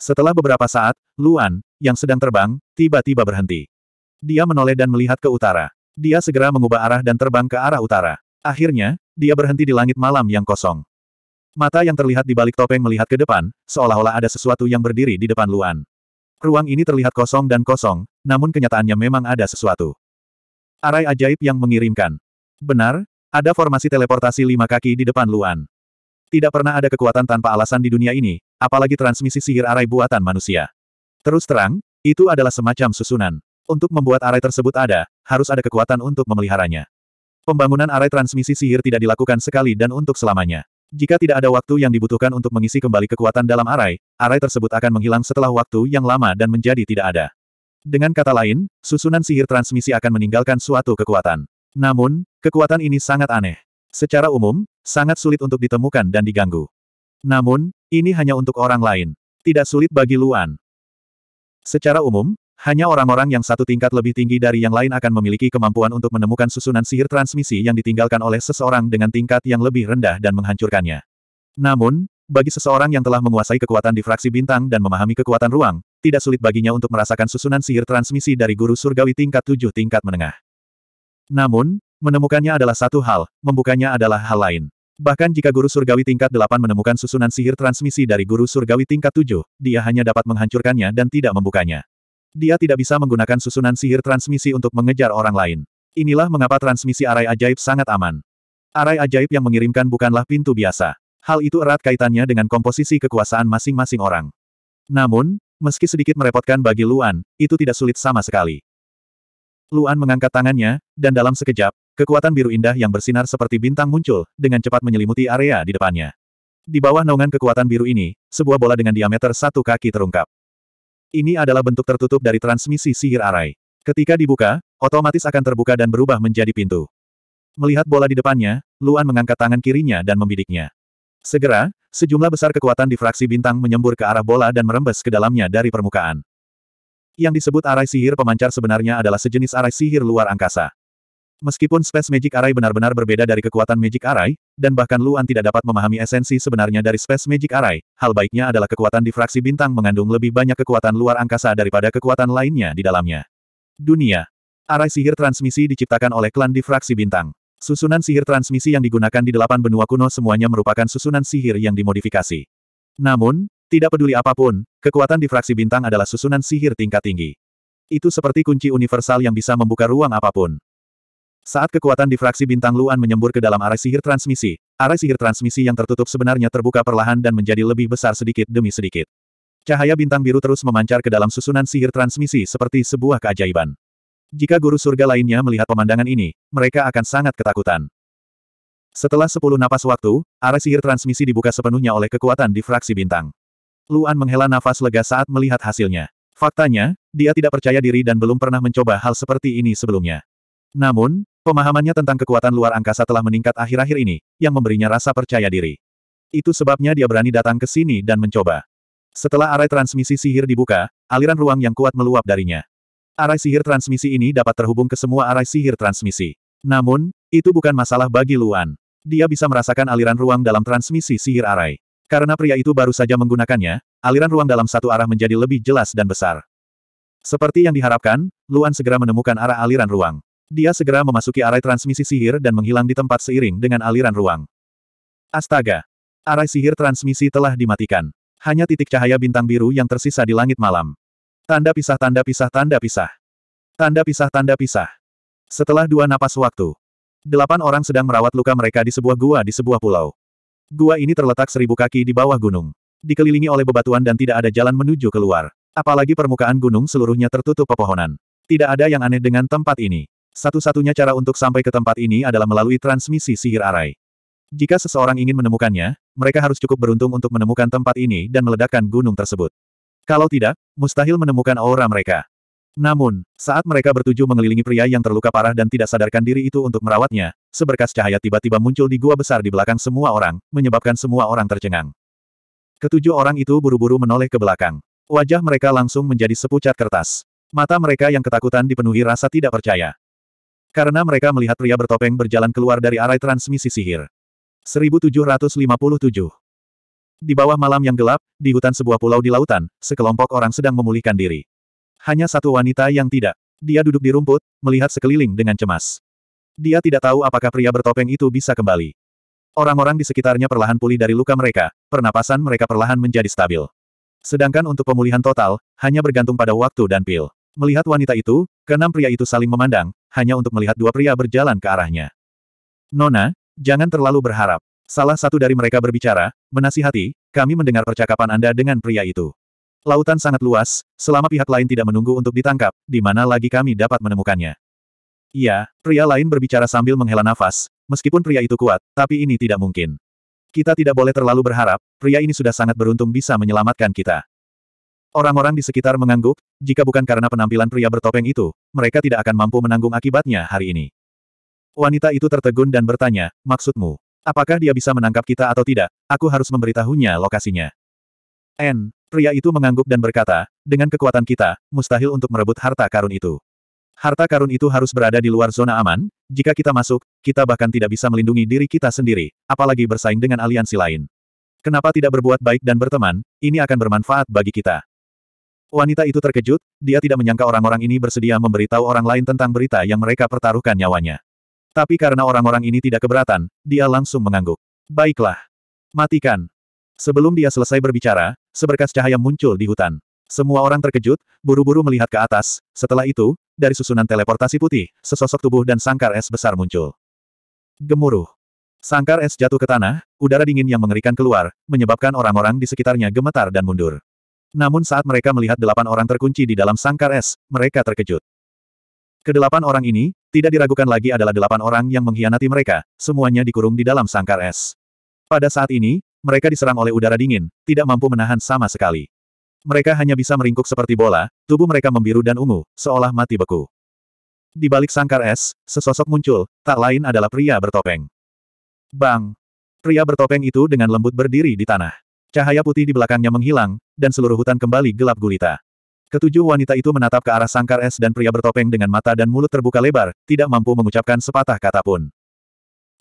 A: Setelah beberapa saat, Luan, yang sedang terbang, tiba-tiba berhenti. Dia menoleh dan melihat ke utara. Dia segera mengubah arah dan terbang ke arah utara. Akhirnya, dia berhenti di langit malam yang kosong. Mata yang terlihat di balik topeng melihat ke depan, seolah-olah ada sesuatu yang berdiri di depan Luan. Ruang ini terlihat kosong dan kosong, namun kenyataannya memang ada sesuatu. Arai ajaib yang mengirimkan. Benar, ada formasi teleportasi lima kaki di depan Luan. Tidak pernah ada kekuatan tanpa alasan di dunia ini, apalagi transmisi sihir arai buatan manusia. Terus terang, itu adalah semacam susunan. Untuk membuat arai tersebut ada, harus ada kekuatan untuk memeliharanya. Pembangunan arai transmisi sihir tidak dilakukan sekali dan untuk selamanya. Jika tidak ada waktu yang dibutuhkan untuk mengisi kembali kekuatan dalam arai, arai tersebut akan menghilang setelah waktu yang lama dan menjadi tidak ada. Dengan kata lain, susunan sihir transmisi akan meninggalkan suatu kekuatan. Namun, kekuatan ini sangat aneh. Secara umum, sangat sulit untuk ditemukan dan diganggu. Namun, ini hanya untuk orang lain. Tidak sulit bagi Luan. Secara umum, hanya orang-orang yang satu tingkat lebih tinggi dari yang lain akan memiliki kemampuan untuk menemukan susunan sihir transmisi yang ditinggalkan oleh seseorang dengan tingkat yang lebih rendah dan menghancurkannya. Namun, bagi seseorang yang telah menguasai kekuatan difraksi bintang dan memahami kekuatan ruang, tidak sulit baginya untuk merasakan susunan sihir transmisi dari guru surgawi tingkat tujuh tingkat menengah. Namun, menemukannya adalah satu hal, membukanya adalah hal lain. Bahkan jika guru surgawi tingkat delapan menemukan susunan sihir transmisi dari guru surgawi tingkat tujuh, dia hanya dapat menghancurkannya dan tidak membukanya. Dia tidak bisa menggunakan susunan sihir transmisi untuk mengejar orang lain. Inilah mengapa transmisi arai ajaib sangat aman. Arai ajaib yang mengirimkan bukanlah pintu biasa. Hal itu erat kaitannya dengan komposisi kekuasaan masing-masing orang. Namun, meski sedikit merepotkan bagi Luan, itu tidak sulit sama sekali. Luan mengangkat tangannya, dan dalam sekejap, kekuatan biru indah yang bersinar seperti bintang muncul, dengan cepat menyelimuti area di depannya. Di bawah naungan kekuatan biru ini, sebuah bola dengan diameter satu kaki terungkap. Ini adalah bentuk tertutup dari transmisi sihir arai. Ketika dibuka, otomatis akan terbuka dan berubah menjadi pintu. Melihat bola di depannya, Luan mengangkat tangan kirinya dan membidiknya. Segera, sejumlah besar kekuatan difraksi bintang menyembur ke arah bola dan merembes ke dalamnya dari permukaan. Yang disebut arai sihir pemancar sebenarnya adalah sejenis arai sihir luar angkasa. Meskipun Space Magic Array benar-benar berbeda dari kekuatan Magic Array, dan bahkan Luan tidak dapat memahami esensi sebenarnya dari Space Magic Array, hal baiknya adalah kekuatan difraksi bintang mengandung lebih banyak kekuatan luar angkasa daripada kekuatan lainnya di dalamnya. Dunia. Array sihir transmisi diciptakan oleh klan difraksi bintang. Susunan sihir transmisi yang digunakan di delapan benua kuno semuanya merupakan susunan sihir yang dimodifikasi. Namun, tidak peduli apapun, kekuatan difraksi bintang adalah susunan sihir tingkat tinggi. Itu seperti kunci universal yang bisa membuka ruang apapun. Saat kekuatan difraksi bintang Luan menyembur ke dalam arai sihir transmisi, arai sihir transmisi yang tertutup sebenarnya terbuka perlahan dan menjadi lebih besar sedikit demi sedikit. Cahaya bintang biru terus memancar ke dalam susunan sihir transmisi seperti sebuah keajaiban. Jika guru surga lainnya melihat pemandangan ini, mereka akan sangat ketakutan. Setelah sepuluh napas waktu, arah sihir transmisi dibuka sepenuhnya oleh kekuatan difraksi bintang. Luan menghela nafas lega saat melihat hasilnya. Faktanya, dia tidak percaya diri dan belum pernah mencoba hal seperti ini sebelumnya. Namun, Pemahamannya tentang kekuatan luar angkasa telah meningkat akhir-akhir ini, yang memberinya rasa percaya diri. Itu sebabnya dia berani datang ke sini dan mencoba. Setelah arai transmisi sihir dibuka, aliran ruang yang kuat meluap darinya. Arai sihir transmisi ini dapat terhubung ke semua arai sihir transmisi. Namun, itu bukan masalah bagi Luan. Dia bisa merasakan aliran ruang dalam transmisi sihir arai. Karena pria itu baru saja menggunakannya, aliran ruang dalam satu arah menjadi lebih jelas dan besar. Seperti yang diharapkan, Luan segera menemukan arah aliran ruang. Dia segera memasuki arai transmisi sihir dan menghilang di tempat seiring dengan aliran ruang. Astaga! Arai sihir transmisi telah dimatikan. Hanya titik cahaya bintang biru yang tersisa di langit malam. Tanda pisah tanda pisah tanda pisah. Tanda pisah tanda pisah. Setelah dua napas waktu, delapan orang sedang merawat luka mereka di sebuah gua di sebuah pulau. Gua ini terletak seribu kaki di bawah gunung. Dikelilingi oleh bebatuan dan tidak ada jalan menuju keluar. Apalagi permukaan gunung seluruhnya tertutup pepohonan. Tidak ada yang aneh dengan tempat ini. Satu-satunya cara untuk sampai ke tempat ini adalah melalui transmisi sihir arai. Jika seseorang ingin menemukannya, mereka harus cukup beruntung untuk menemukan tempat ini dan meledakkan gunung tersebut. Kalau tidak, mustahil menemukan aura mereka. Namun, saat mereka bertuju mengelilingi pria yang terluka parah dan tidak sadarkan diri itu untuk merawatnya, seberkas cahaya tiba-tiba muncul di gua besar di belakang semua orang, menyebabkan semua orang tercengang. Ketujuh orang itu buru-buru menoleh ke belakang. Wajah mereka langsung menjadi sepucat kertas. Mata mereka yang ketakutan dipenuhi rasa tidak percaya. Karena mereka melihat pria bertopeng berjalan keluar dari arai transmisi sihir. 1757 Di bawah malam yang gelap, di hutan sebuah pulau di lautan, sekelompok orang sedang memulihkan diri. Hanya satu wanita yang tidak. Dia duduk di rumput, melihat sekeliling dengan cemas. Dia tidak tahu apakah pria bertopeng itu bisa kembali. Orang-orang di sekitarnya perlahan pulih dari luka mereka, pernapasan mereka perlahan menjadi stabil. Sedangkan untuk pemulihan total, hanya bergantung pada waktu dan pil. Melihat wanita itu, keenam pria itu saling memandang, hanya untuk melihat dua pria berjalan ke arahnya. Nona, jangan terlalu berharap. Salah satu dari mereka berbicara, menasihati, kami mendengar percakapan Anda dengan pria itu. Lautan sangat luas, selama pihak lain tidak menunggu untuk ditangkap, di mana lagi kami dapat menemukannya. Iya, pria lain berbicara sambil menghela nafas, meskipun pria itu kuat, tapi ini tidak mungkin. Kita tidak boleh terlalu berharap, pria ini sudah sangat beruntung bisa menyelamatkan kita. Orang-orang di sekitar mengangguk, jika bukan karena penampilan pria bertopeng itu, mereka tidak akan mampu menanggung akibatnya hari ini. Wanita itu tertegun dan bertanya, maksudmu, apakah dia bisa menangkap kita atau tidak, aku harus memberitahunya lokasinya. N. Pria itu mengangguk dan berkata, dengan kekuatan kita, mustahil untuk merebut harta karun itu. Harta karun itu harus berada di luar zona aman, jika kita masuk, kita bahkan tidak bisa melindungi diri kita sendiri, apalagi bersaing dengan aliansi lain. Kenapa tidak berbuat baik dan berteman, ini akan bermanfaat bagi kita. Wanita itu terkejut, dia tidak menyangka orang-orang ini bersedia memberitahu orang lain tentang berita yang mereka pertaruhkan nyawanya. Tapi karena orang-orang ini tidak keberatan, dia langsung mengangguk. Baiklah. Matikan. Sebelum dia selesai berbicara, seberkas cahaya muncul di hutan. Semua orang terkejut, buru-buru melihat ke atas, setelah itu, dari susunan teleportasi putih, sesosok tubuh dan sangkar es besar muncul. Gemuruh. Sangkar es jatuh ke tanah, udara dingin yang mengerikan keluar, menyebabkan orang-orang di sekitarnya gemetar dan mundur. Namun saat mereka melihat delapan orang terkunci di dalam sangkar es, mereka terkejut. Kedelapan orang ini, tidak diragukan lagi adalah delapan orang yang mengkhianati mereka, semuanya dikurung di dalam sangkar es. Pada saat ini, mereka diserang oleh udara dingin, tidak mampu menahan sama sekali. Mereka hanya bisa meringkuk seperti bola, tubuh mereka membiru dan ungu, seolah mati beku. Di balik sangkar es, sesosok muncul, tak lain adalah pria bertopeng. Bang! Pria bertopeng itu dengan lembut berdiri di tanah. Cahaya putih di belakangnya menghilang, dan seluruh hutan kembali gelap gulita. Ketujuh wanita itu menatap ke arah sangkar es dan pria bertopeng dengan mata dan mulut terbuka lebar, tidak mampu mengucapkan sepatah kata pun.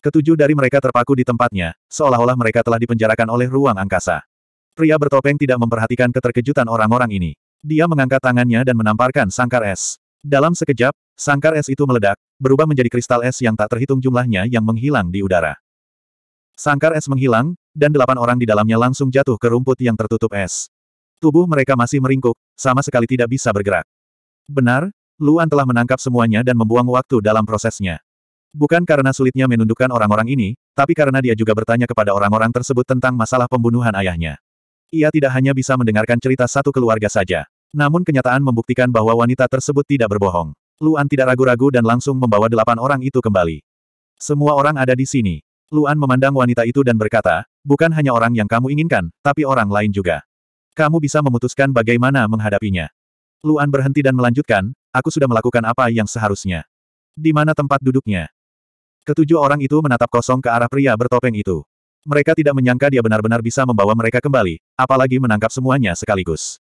A: Ketujuh dari mereka terpaku di tempatnya, seolah-olah mereka telah dipenjarakan oleh ruang angkasa. Pria bertopeng tidak memperhatikan keterkejutan orang-orang ini. Dia mengangkat tangannya dan menamparkan sangkar es. Dalam sekejap, sangkar es itu meledak, berubah menjadi kristal es yang tak terhitung jumlahnya yang menghilang di udara. Sangkar es menghilang, dan delapan orang di dalamnya langsung jatuh ke rumput yang tertutup es. Tubuh mereka masih meringkuk, sama sekali tidak bisa bergerak. Benar, Luan telah menangkap semuanya dan membuang waktu dalam prosesnya. Bukan karena sulitnya menundukkan orang-orang ini, tapi karena dia juga bertanya kepada orang-orang tersebut tentang masalah pembunuhan ayahnya. Ia tidak hanya bisa mendengarkan cerita satu keluarga saja. Namun kenyataan membuktikan bahwa wanita tersebut tidak berbohong. Luan tidak ragu-ragu dan langsung membawa delapan orang itu kembali. Semua orang ada di sini. Luan memandang wanita itu dan berkata, bukan hanya orang yang kamu inginkan, tapi orang lain juga. Kamu bisa memutuskan bagaimana menghadapinya. Luan berhenti dan melanjutkan, aku sudah melakukan apa yang seharusnya. Di mana tempat duduknya? Ketujuh orang itu menatap kosong ke arah pria bertopeng itu. Mereka tidak menyangka dia benar-benar bisa membawa mereka kembali, apalagi menangkap semuanya sekaligus.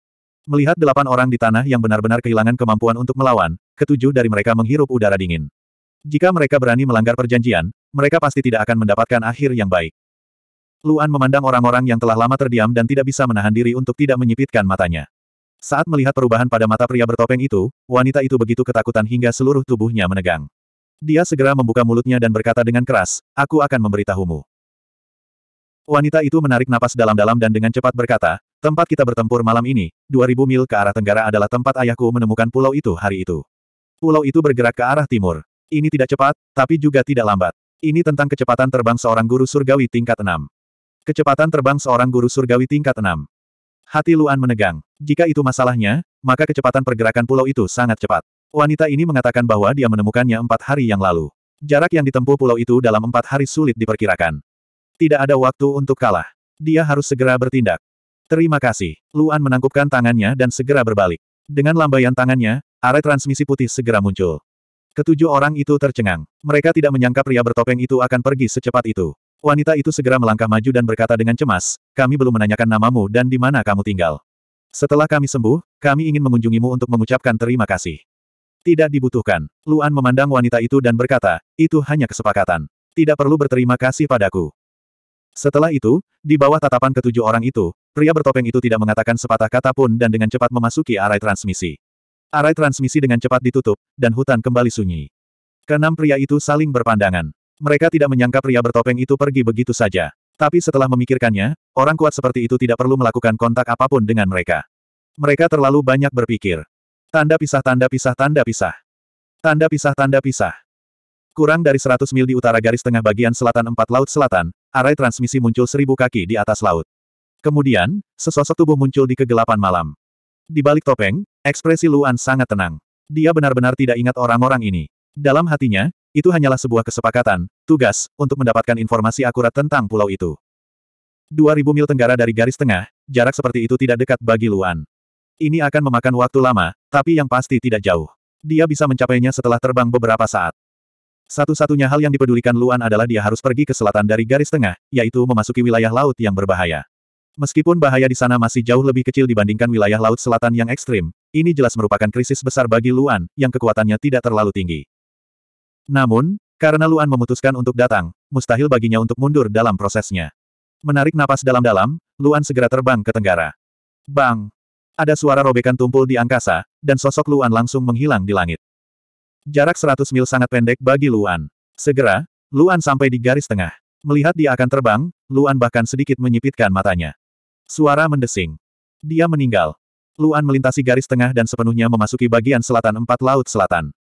A: Melihat delapan orang di tanah yang benar-benar kehilangan kemampuan untuk melawan, ketujuh dari mereka menghirup udara dingin. Jika mereka berani melanggar perjanjian, mereka pasti tidak akan mendapatkan akhir yang baik. Luan memandang orang-orang yang telah lama terdiam dan tidak bisa menahan diri untuk tidak menyipitkan matanya. Saat melihat perubahan pada mata pria bertopeng itu, wanita itu begitu ketakutan hingga seluruh tubuhnya menegang. Dia segera membuka mulutnya dan berkata dengan keras, aku akan memberitahumu. Wanita itu menarik napas dalam-dalam dan dengan cepat berkata, tempat kita bertempur malam ini, 2000 mil ke arah tenggara adalah tempat ayahku menemukan pulau itu hari itu. Pulau itu bergerak ke arah timur. Ini tidak cepat, tapi juga tidak lambat. Ini tentang kecepatan terbang seorang guru surgawi tingkat 6. Kecepatan terbang seorang guru surgawi tingkat 6. Hati Luan menegang. Jika itu masalahnya, maka kecepatan pergerakan pulau itu sangat cepat. Wanita ini mengatakan bahwa dia menemukannya empat hari yang lalu. Jarak yang ditempuh pulau itu dalam empat hari sulit diperkirakan. Tidak ada waktu untuk kalah. Dia harus segera bertindak. Terima kasih. Luan menangkupkan tangannya dan segera berbalik. Dengan lambaian tangannya, arai transmisi putih segera muncul. Ketujuh orang itu tercengang. Mereka tidak menyangka pria bertopeng itu akan pergi secepat itu. Wanita itu segera melangkah maju dan berkata dengan cemas, kami belum menanyakan namamu dan di mana kamu tinggal. Setelah kami sembuh, kami ingin mengunjungimu untuk mengucapkan terima kasih. Tidak dibutuhkan. Luan memandang wanita itu dan berkata, itu hanya kesepakatan. Tidak perlu berterima kasih padaku. Setelah itu, di bawah tatapan ketujuh orang itu, pria bertopeng itu tidak mengatakan sepatah kata pun dan dengan cepat memasuki arai transmisi. Arai transmisi dengan cepat ditutup, dan hutan kembali sunyi. Kenam pria itu saling berpandangan. Mereka tidak menyangka pria bertopeng itu pergi begitu saja. Tapi setelah memikirkannya, orang kuat seperti itu tidak perlu melakukan kontak apapun dengan mereka. Mereka terlalu banyak berpikir. Tanda pisah tanda pisah tanda pisah. Tanda pisah tanda pisah. Kurang dari 100 mil di utara garis tengah bagian selatan empat laut selatan, arai transmisi muncul seribu kaki di atas laut. Kemudian, sesosok tubuh muncul di kegelapan malam. Di balik topeng, ekspresi Luan sangat tenang. Dia benar-benar tidak ingat orang-orang ini. Dalam hatinya, itu hanyalah sebuah kesepakatan, tugas, untuk mendapatkan informasi akurat tentang pulau itu. 2000 mil tenggara dari garis tengah, jarak seperti itu tidak dekat bagi Luan. Ini akan memakan waktu lama, tapi yang pasti tidak jauh. Dia bisa mencapainya setelah terbang beberapa saat. Satu-satunya hal yang dipedulikan Luan adalah dia harus pergi ke selatan dari garis tengah, yaitu memasuki wilayah laut yang berbahaya. Meskipun bahaya di sana masih jauh lebih kecil dibandingkan wilayah laut selatan yang ekstrim, ini jelas merupakan krisis besar bagi Luan, yang kekuatannya tidak terlalu tinggi. Namun, karena Luan memutuskan untuk datang, mustahil baginya untuk mundur dalam prosesnya. Menarik napas dalam-dalam, Luan segera terbang ke tenggara. Bang! Ada suara robekan tumpul di angkasa, dan sosok Luan langsung menghilang di langit. Jarak 100 mil sangat pendek bagi Luan. Segera, Luan sampai di garis tengah. Melihat dia akan terbang, Luan bahkan sedikit menyipitkan matanya. Suara mendesing. Dia meninggal. Luan melintasi garis tengah dan sepenuhnya memasuki bagian selatan empat laut selatan.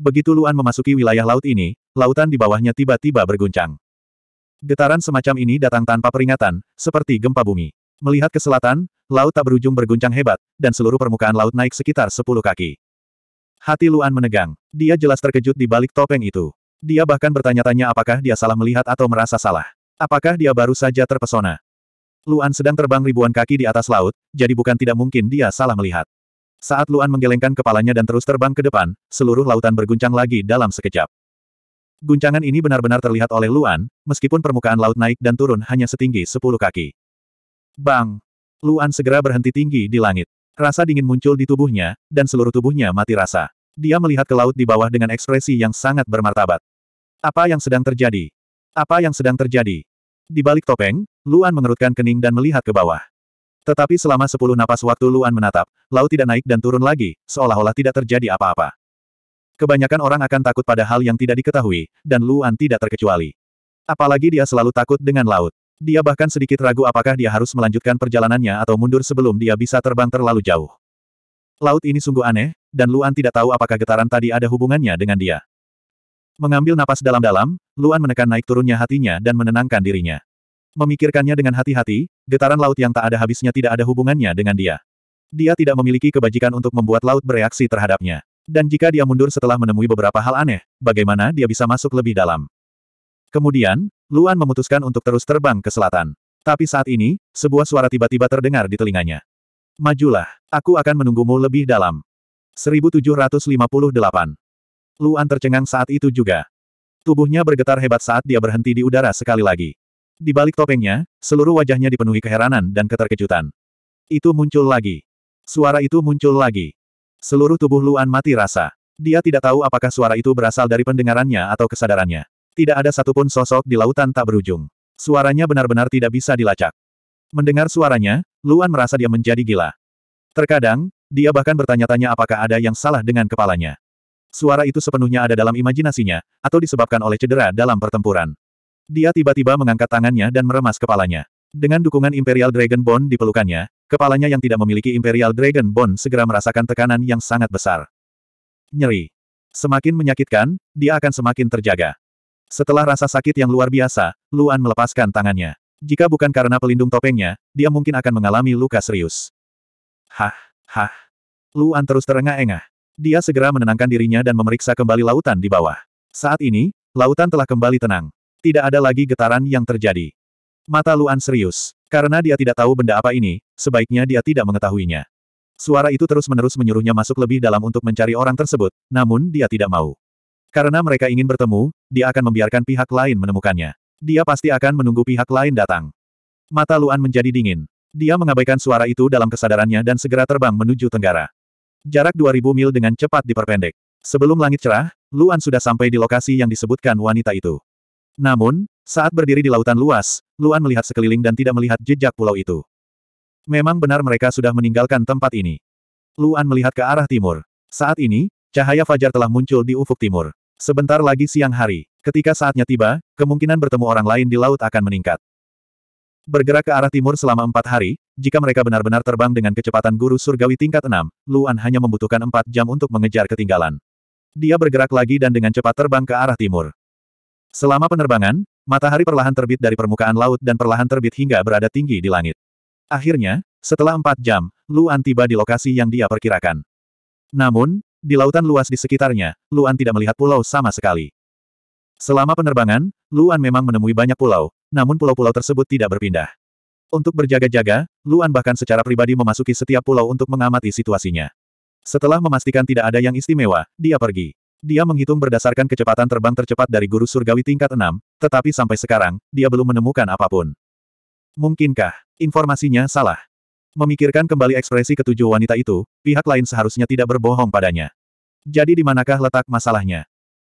A: Begitu Luan memasuki wilayah laut ini, lautan di bawahnya tiba-tiba berguncang. Getaran semacam ini datang tanpa peringatan, seperti gempa bumi. Melihat ke selatan, laut tak berujung berguncang hebat, dan seluruh permukaan laut naik sekitar 10 kaki. Hati Luan menegang. Dia jelas terkejut di balik topeng itu. Dia bahkan bertanya-tanya apakah dia salah melihat atau merasa salah. Apakah dia baru saja terpesona? Luan sedang terbang ribuan kaki di atas laut, jadi bukan tidak mungkin dia salah melihat. Saat Luan menggelengkan kepalanya dan terus terbang ke depan, seluruh lautan berguncang lagi dalam sekejap. Guncangan ini benar-benar terlihat oleh Luan, meskipun permukaan laut naik dan turun hanya setinggi 10 kaki. Bang! Luan segera berhenti tinggi di langit. Rasa dingin muncul di tubuhnya, dan seluruh tubuhnya mati rasa. Dia melihat ke laut di bawah dengan ekspresi yang sangat bermartabat. Apa yang sedang terjadi? Apa yang sedang terjadi? Di balik topeng, Luan mengerutkan kening dan melihat ke bawah. Tetapi selama sepuluh napas waktu Luan menatap, laut tidak naik dan turun lagi, seolah-olah tidak terjadi apa-apa. Kebanyakan orang akan takut pada hal yang tidak diketahui, dan Luan tidak terkecuali. Apalagi dia selalu takut dengan laut. Dia bahkan sedikit ragu apakah dia harus melanjutkan perjalanannya atau mundur sebelum dia bisa terbang terlalu jauh. Laut ini sungguh aneh, dan Luan tidak tahu apakah getaran tadi ada hubungannya dengan dia. Mengambil napas dalam-dalam, Luan menekan naik turunnya hatinya dan menenangkan dirinya. Memikirkannya dengan hati-hati, getaran laut yang tak ada habisnya tidak ada hubungannya dengan dia. Dia tidak memiliki kebajikan untuk membuat laut bereaksi terhadapnya. Dan jika dia mundur setelah menemui beberapa hal aneh, bagaimana dia bisa masuk lebih dalam? Kemudian, Luan memutuskan untuk terus terbang ke selatan. Tapi saat ini, sebuah suara tiba-tiba terdengar di telinganya. Majulah, aku akan menunggumu lebih dalam. 1758. Luan tercengang saat itu juga. Tubuhnya bergetar hebat saat dia berhenti di udara sekali lagi. Di balik topengnya, seluruh wajahnya dipenuhi keheranan dan keterkejutan. Itu muncul lagi. Suara itu muncul lagi. Seluruh tubuh Luan mati rasa. Dia tidak tahu apakah suara itu berasal dari pendengarannya atau kesadarannya. Tidak ada satupun sosok di lautan tak berujung. Suaranya benar-benar tidak bisa dilacak. Mendengar suaranya, Luan merasa dia menjadi gila. Terkadang, dia bahkan bertanya-tanya apakah ada yang salah dengan kepalanya. Suara itu sepenuhnya ada dalam imajinasinya, atau disebabkan oleh cedera dalam pertempuran. Dia tiba-tiba mengangkat tangannya dan meremas kepalanya. Dengan dukungan Imperial Dragon Bone di pelukannya, kepalanya yang tidak memiliki Imperial Dragon Bone segera merasakan tekanan yang sangat besar. Nyeri. Semakin menyakitkan, dia akan semakin terjaga. Setelah rasa sakit yang luar biasa, Luan melepaskan tangannya. Jika bukan karena pelindung topengnya, dia mungkin akan mengalami luka serius. Hah, hah. Luan terus terengah-engah. Dia segera menenangkan dirinya dan memeriksa kembali lautan di bawah. Saat ini, lautan telah kembali tenang. Tidak ada lagi getaran yang terjadi. Mata Luan serius. Karena dia tidak tahu benda apa ini, sebaiknya dia tidak mengetahuinya. Suara itu terus-menerus menyuruhnya masuk lebih dalam untuk mencari orang tersebut, namun dia tidak mau. Karena mereka ingin bertemu, dia akan membiarkan pihak lain menemukannya. Dia pasti akan menunggu pihak lain datang. Mata Luan menjadi dingin. Dia mengabaikan suara itu dalam kesadarannya dan segera terbang menuju tenggara. Jarak 2000 mil dengan cepat diperpendek. Sebelum langit cerah, Luan sudah sampai di lokasi yang disebutkan wanita itu. Namun, saat berdiri di lautan luas, Luan melihat sekeliling dan tidak melihat jejak pulau itu. Memang benar mereka sudah meninggalkan tempat ini. Luan melihat ke arah timur. Saat ini, cahaya fajar telah muncul di ufuk timur. Sebentar lagi siang hari, ketika saatnya tiba, kemungkinan bertemu orang lain di laut akan meningkat. Bergerak ke arah timur selama empat hari, jika mereka benar-benar terbang dengan kecepatan guru surgawi tingkat enam, Luan hanya membutuhkan empat jam untuk mengejar ketinggalan. Dia bergerak lagi dan dengan cepat terbang ke arah timur. Selama penerbangan, matahari perlahan terbit dari permukaan laut dan perlahan terbit hingga berada tinggi di langit. Akhirnya, setelah empat jam, Luan tiba di lokasi yang dia perkirakan. Namun, di lautan luas di sekitarnya, Luan tidak melihat pulau sama sekali. Selama penerbangan, Luan memang menemui banyak pulau, namun pulau-pulau tersebut tidak berpindah. Untuk berjaga-jaga, Luan bahkan secara pribadi memasuki setiap pulau untuk mengamati situasinya. Setelah memastikan tidak ada yang istimewa, dia pergi. Dia menghitung berdasarkan kecepatan terbang tercepat dari guru surgawi tingkat 6, tetapi sampai sekarang, dia belum menemukan apapun. Mungkinkah informasinya salah? Memikirkan kembali ekspresi ketujuh wanita itu, pihak lain seharusnya tidak berbohong padanya. Jadi di manakah letak masalahnya?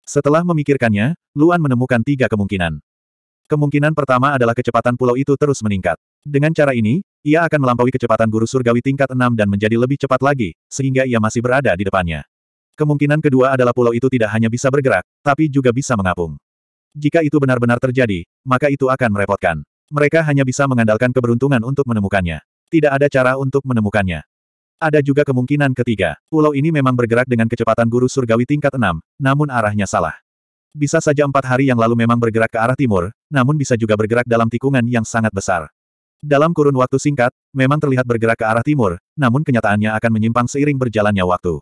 A: Setelah memikirkannya, Luan menemukan tiga kemungkinan. Kemungkinan pertama adalah kecepatan pulau itu terus meningkat. Dengan cara ini, ia akan melampaui kecepatan guru surgawi tingkat 6 dan menjadi lebih cepat lagi, sehingga ia masih berada di depannya. Kemungkinan kedua adalah pulau itu tidak hanya bisa bergerak, tapi juga bisa mengapung. Jika itu benar-benar terjadi, maka itu akan merepotkan. Mereka hanya bisa mengandalkan keberuntungan untuk menemukannya. Tidak ada cara untuk menemukannya. Ada juga kemungkinan ketiga, pulau ini memang bergerak dengan kecepatan guru surgawi tingkat 6, namun arahnya salah. Bisa saja empat hari yang lalu memang bergerak ke arah timur, namun bisa juga bergerak dalam tikungan yang sangat besar. Dalam kurun waktu singkat, memang terlihat bergerak ke arah timur, namun kenyataannya akan menyimpang seiring berjalannya waktu.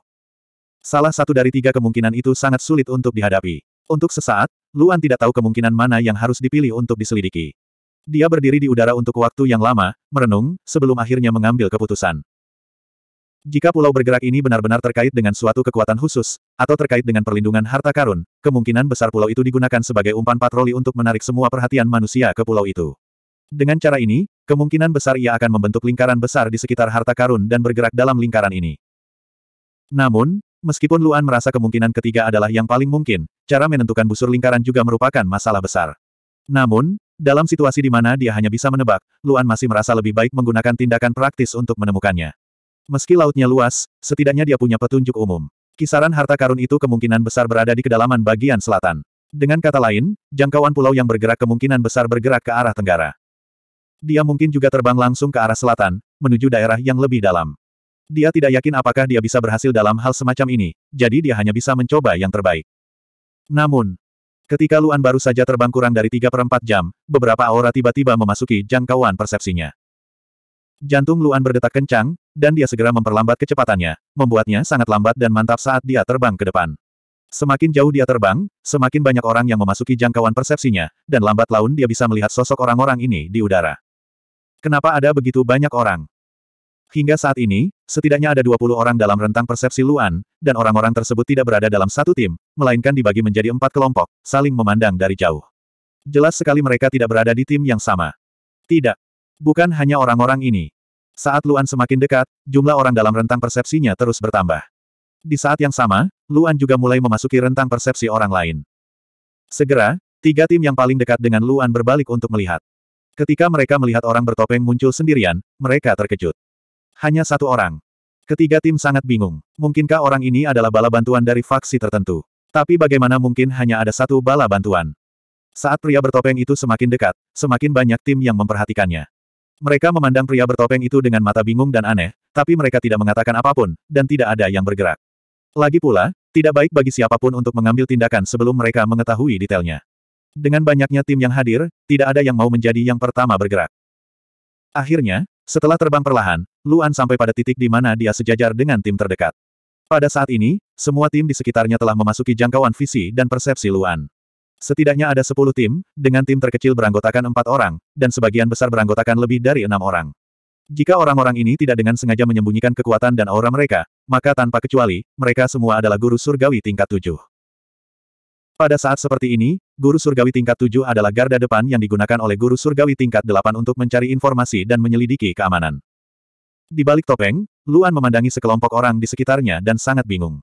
A: Salah satu dari tiga kemungkinan itu sangat sulit untuk dihadapi. Untuk sesaat, Luan tidak tahu kemungkinan mana yang harus dipilih untuk diselidiki. Dia berdiri di udara untuk waktu yang lama, merenung, sebelum akhirnya mengambil keputusan. Jika pulau bergerak ini benar-benar terkait dengan suatu kekuatan khusus, atau terkait dengan perlindungan harta karun, kemungkinan besar pulau itu digunakan sebagai umpan patroli untuk menarik semua perhatian manusia ke pulau itu. Dengan cara ini, kemungkinan besar ia akan membentuk lingkaran besar di sekitar harta karun dan bergerak dalam lingkaran ini. Namun, Meskipun Luan merasa kemungkinan ketiga adalah yang paling mungkin, cara menentukan busur lingkaran juga merupakan masalah besar. Namun, dalam situasi di mana dia hanya bisa menebak, Luan masih merasa lebih baik menggunakan tindakan praktis untuk menemukannya. Meski lautnya luas, setidaknya dia punya petunjuk umum. Kisaran harta karun itu kemungkinan besar berada di kedalaman bagian selatan. Dengan kata lain, jangkauan pulau yang bergerak kemungkinan besar bergerak ke arah tenggara. Dia mungkin juga terbang langsung ke arah selatan, menuju daerah yang lebih dalam. Dia tidak yakin apakah dia bisa berhasil dalam hal semacam ini, jadi dia hanya bisa mencoba yang terbaik. Namun, ketika Luan baru saja terbang kurang dari 3 per 4 jam, beberapa aura tiba-tiba memasuki jangkauan persepsinya. Jantung Luan berdetak kencang, dan dia segera memperlambat kecepatannya, membuatnya sangat lambat dan mantap saat dia terbang ke depan. Semakin jauh dia terbang, semakin banyak orang yang memasuki jangkauan persepsinya, dan lambat laun dia bisa melihat sosok orang-orang ini di udara. Kenapa ada begitu banyak orang? Hingga saat ini, setidaknya ada 20 orang dalam rentang persepsi Luan, dan orang-orang tersebut tidak berada dalam satu tim, melainkan dibagi menjadi empat kelompok, saling memandang dari jauh. Jelas sekali mereka tidak berada di tim yang sama. Tidak. Bukan hanya orang-orang ini. Saat Luan semakin dekat, jumlah orang dalam rentang persepsinya terus bertambah. Di saat yang sama, Luan juga mulai memasuki rentang persepsi orang lain. Segera, tiga tim yang paling dekat dengan Luan berbalik untuk melihat. Ketika mereka melihat orang bertopeng muncul sendirian, mereka terkejut. Hanya satu orang. Ketiga tim sangat bingung. Mungkinkah orang ini adalah bala bantuan dari faksi tertentu? Tapi bagaimana mungkin hanya ada satu bala bantuan? Saat pria bertopeng itu semakin dekat, semakin banyak tim yang memperhatikannya. Mereka memandang pria bertopeng itu dengan mata bingung dan aneh, tapi mereka tidak mengatakan apapun, dan tidak ada yang bergerak. Lagi pula, tidak baik bagi siapapun untuk mengambil tindakan sebelum mereka mengetahui detailnya. Dengan banyaknya tim yang hadir, tidak ada yang mau menjadi yang pertama bergerak. Akhirnya, setelah terbang perlahan, Luan sampai pada titik di mana dia sejajar dengan tim terdekat. Pada saat ini, semua tim di sekitarnya telah memasuki jangkauan visi dan persepsi Luan. Setidaknya ada 10 tim, dengan tim terkecil beranggotakan empat orang, dan sebagian besar beranggotakan lebih dari enam orang. Jika orang-orang ini tidak dengan sengaja menyembunyikan kekuatan dan aura mereka, maka tanpa kecuali, mereka semua adalah guru surgawi tingkat tujuh. Pada saat seperti ini, guru surgawi tingkat tujuh adalah garda depan yang digunakan oleh guru surgawi tingkat delapan untuk mencari informasi dan menyelidiki keamanan. Di balik topeng, Luan memandangi sekelompok orang di sekitarnya dan sangat bingung.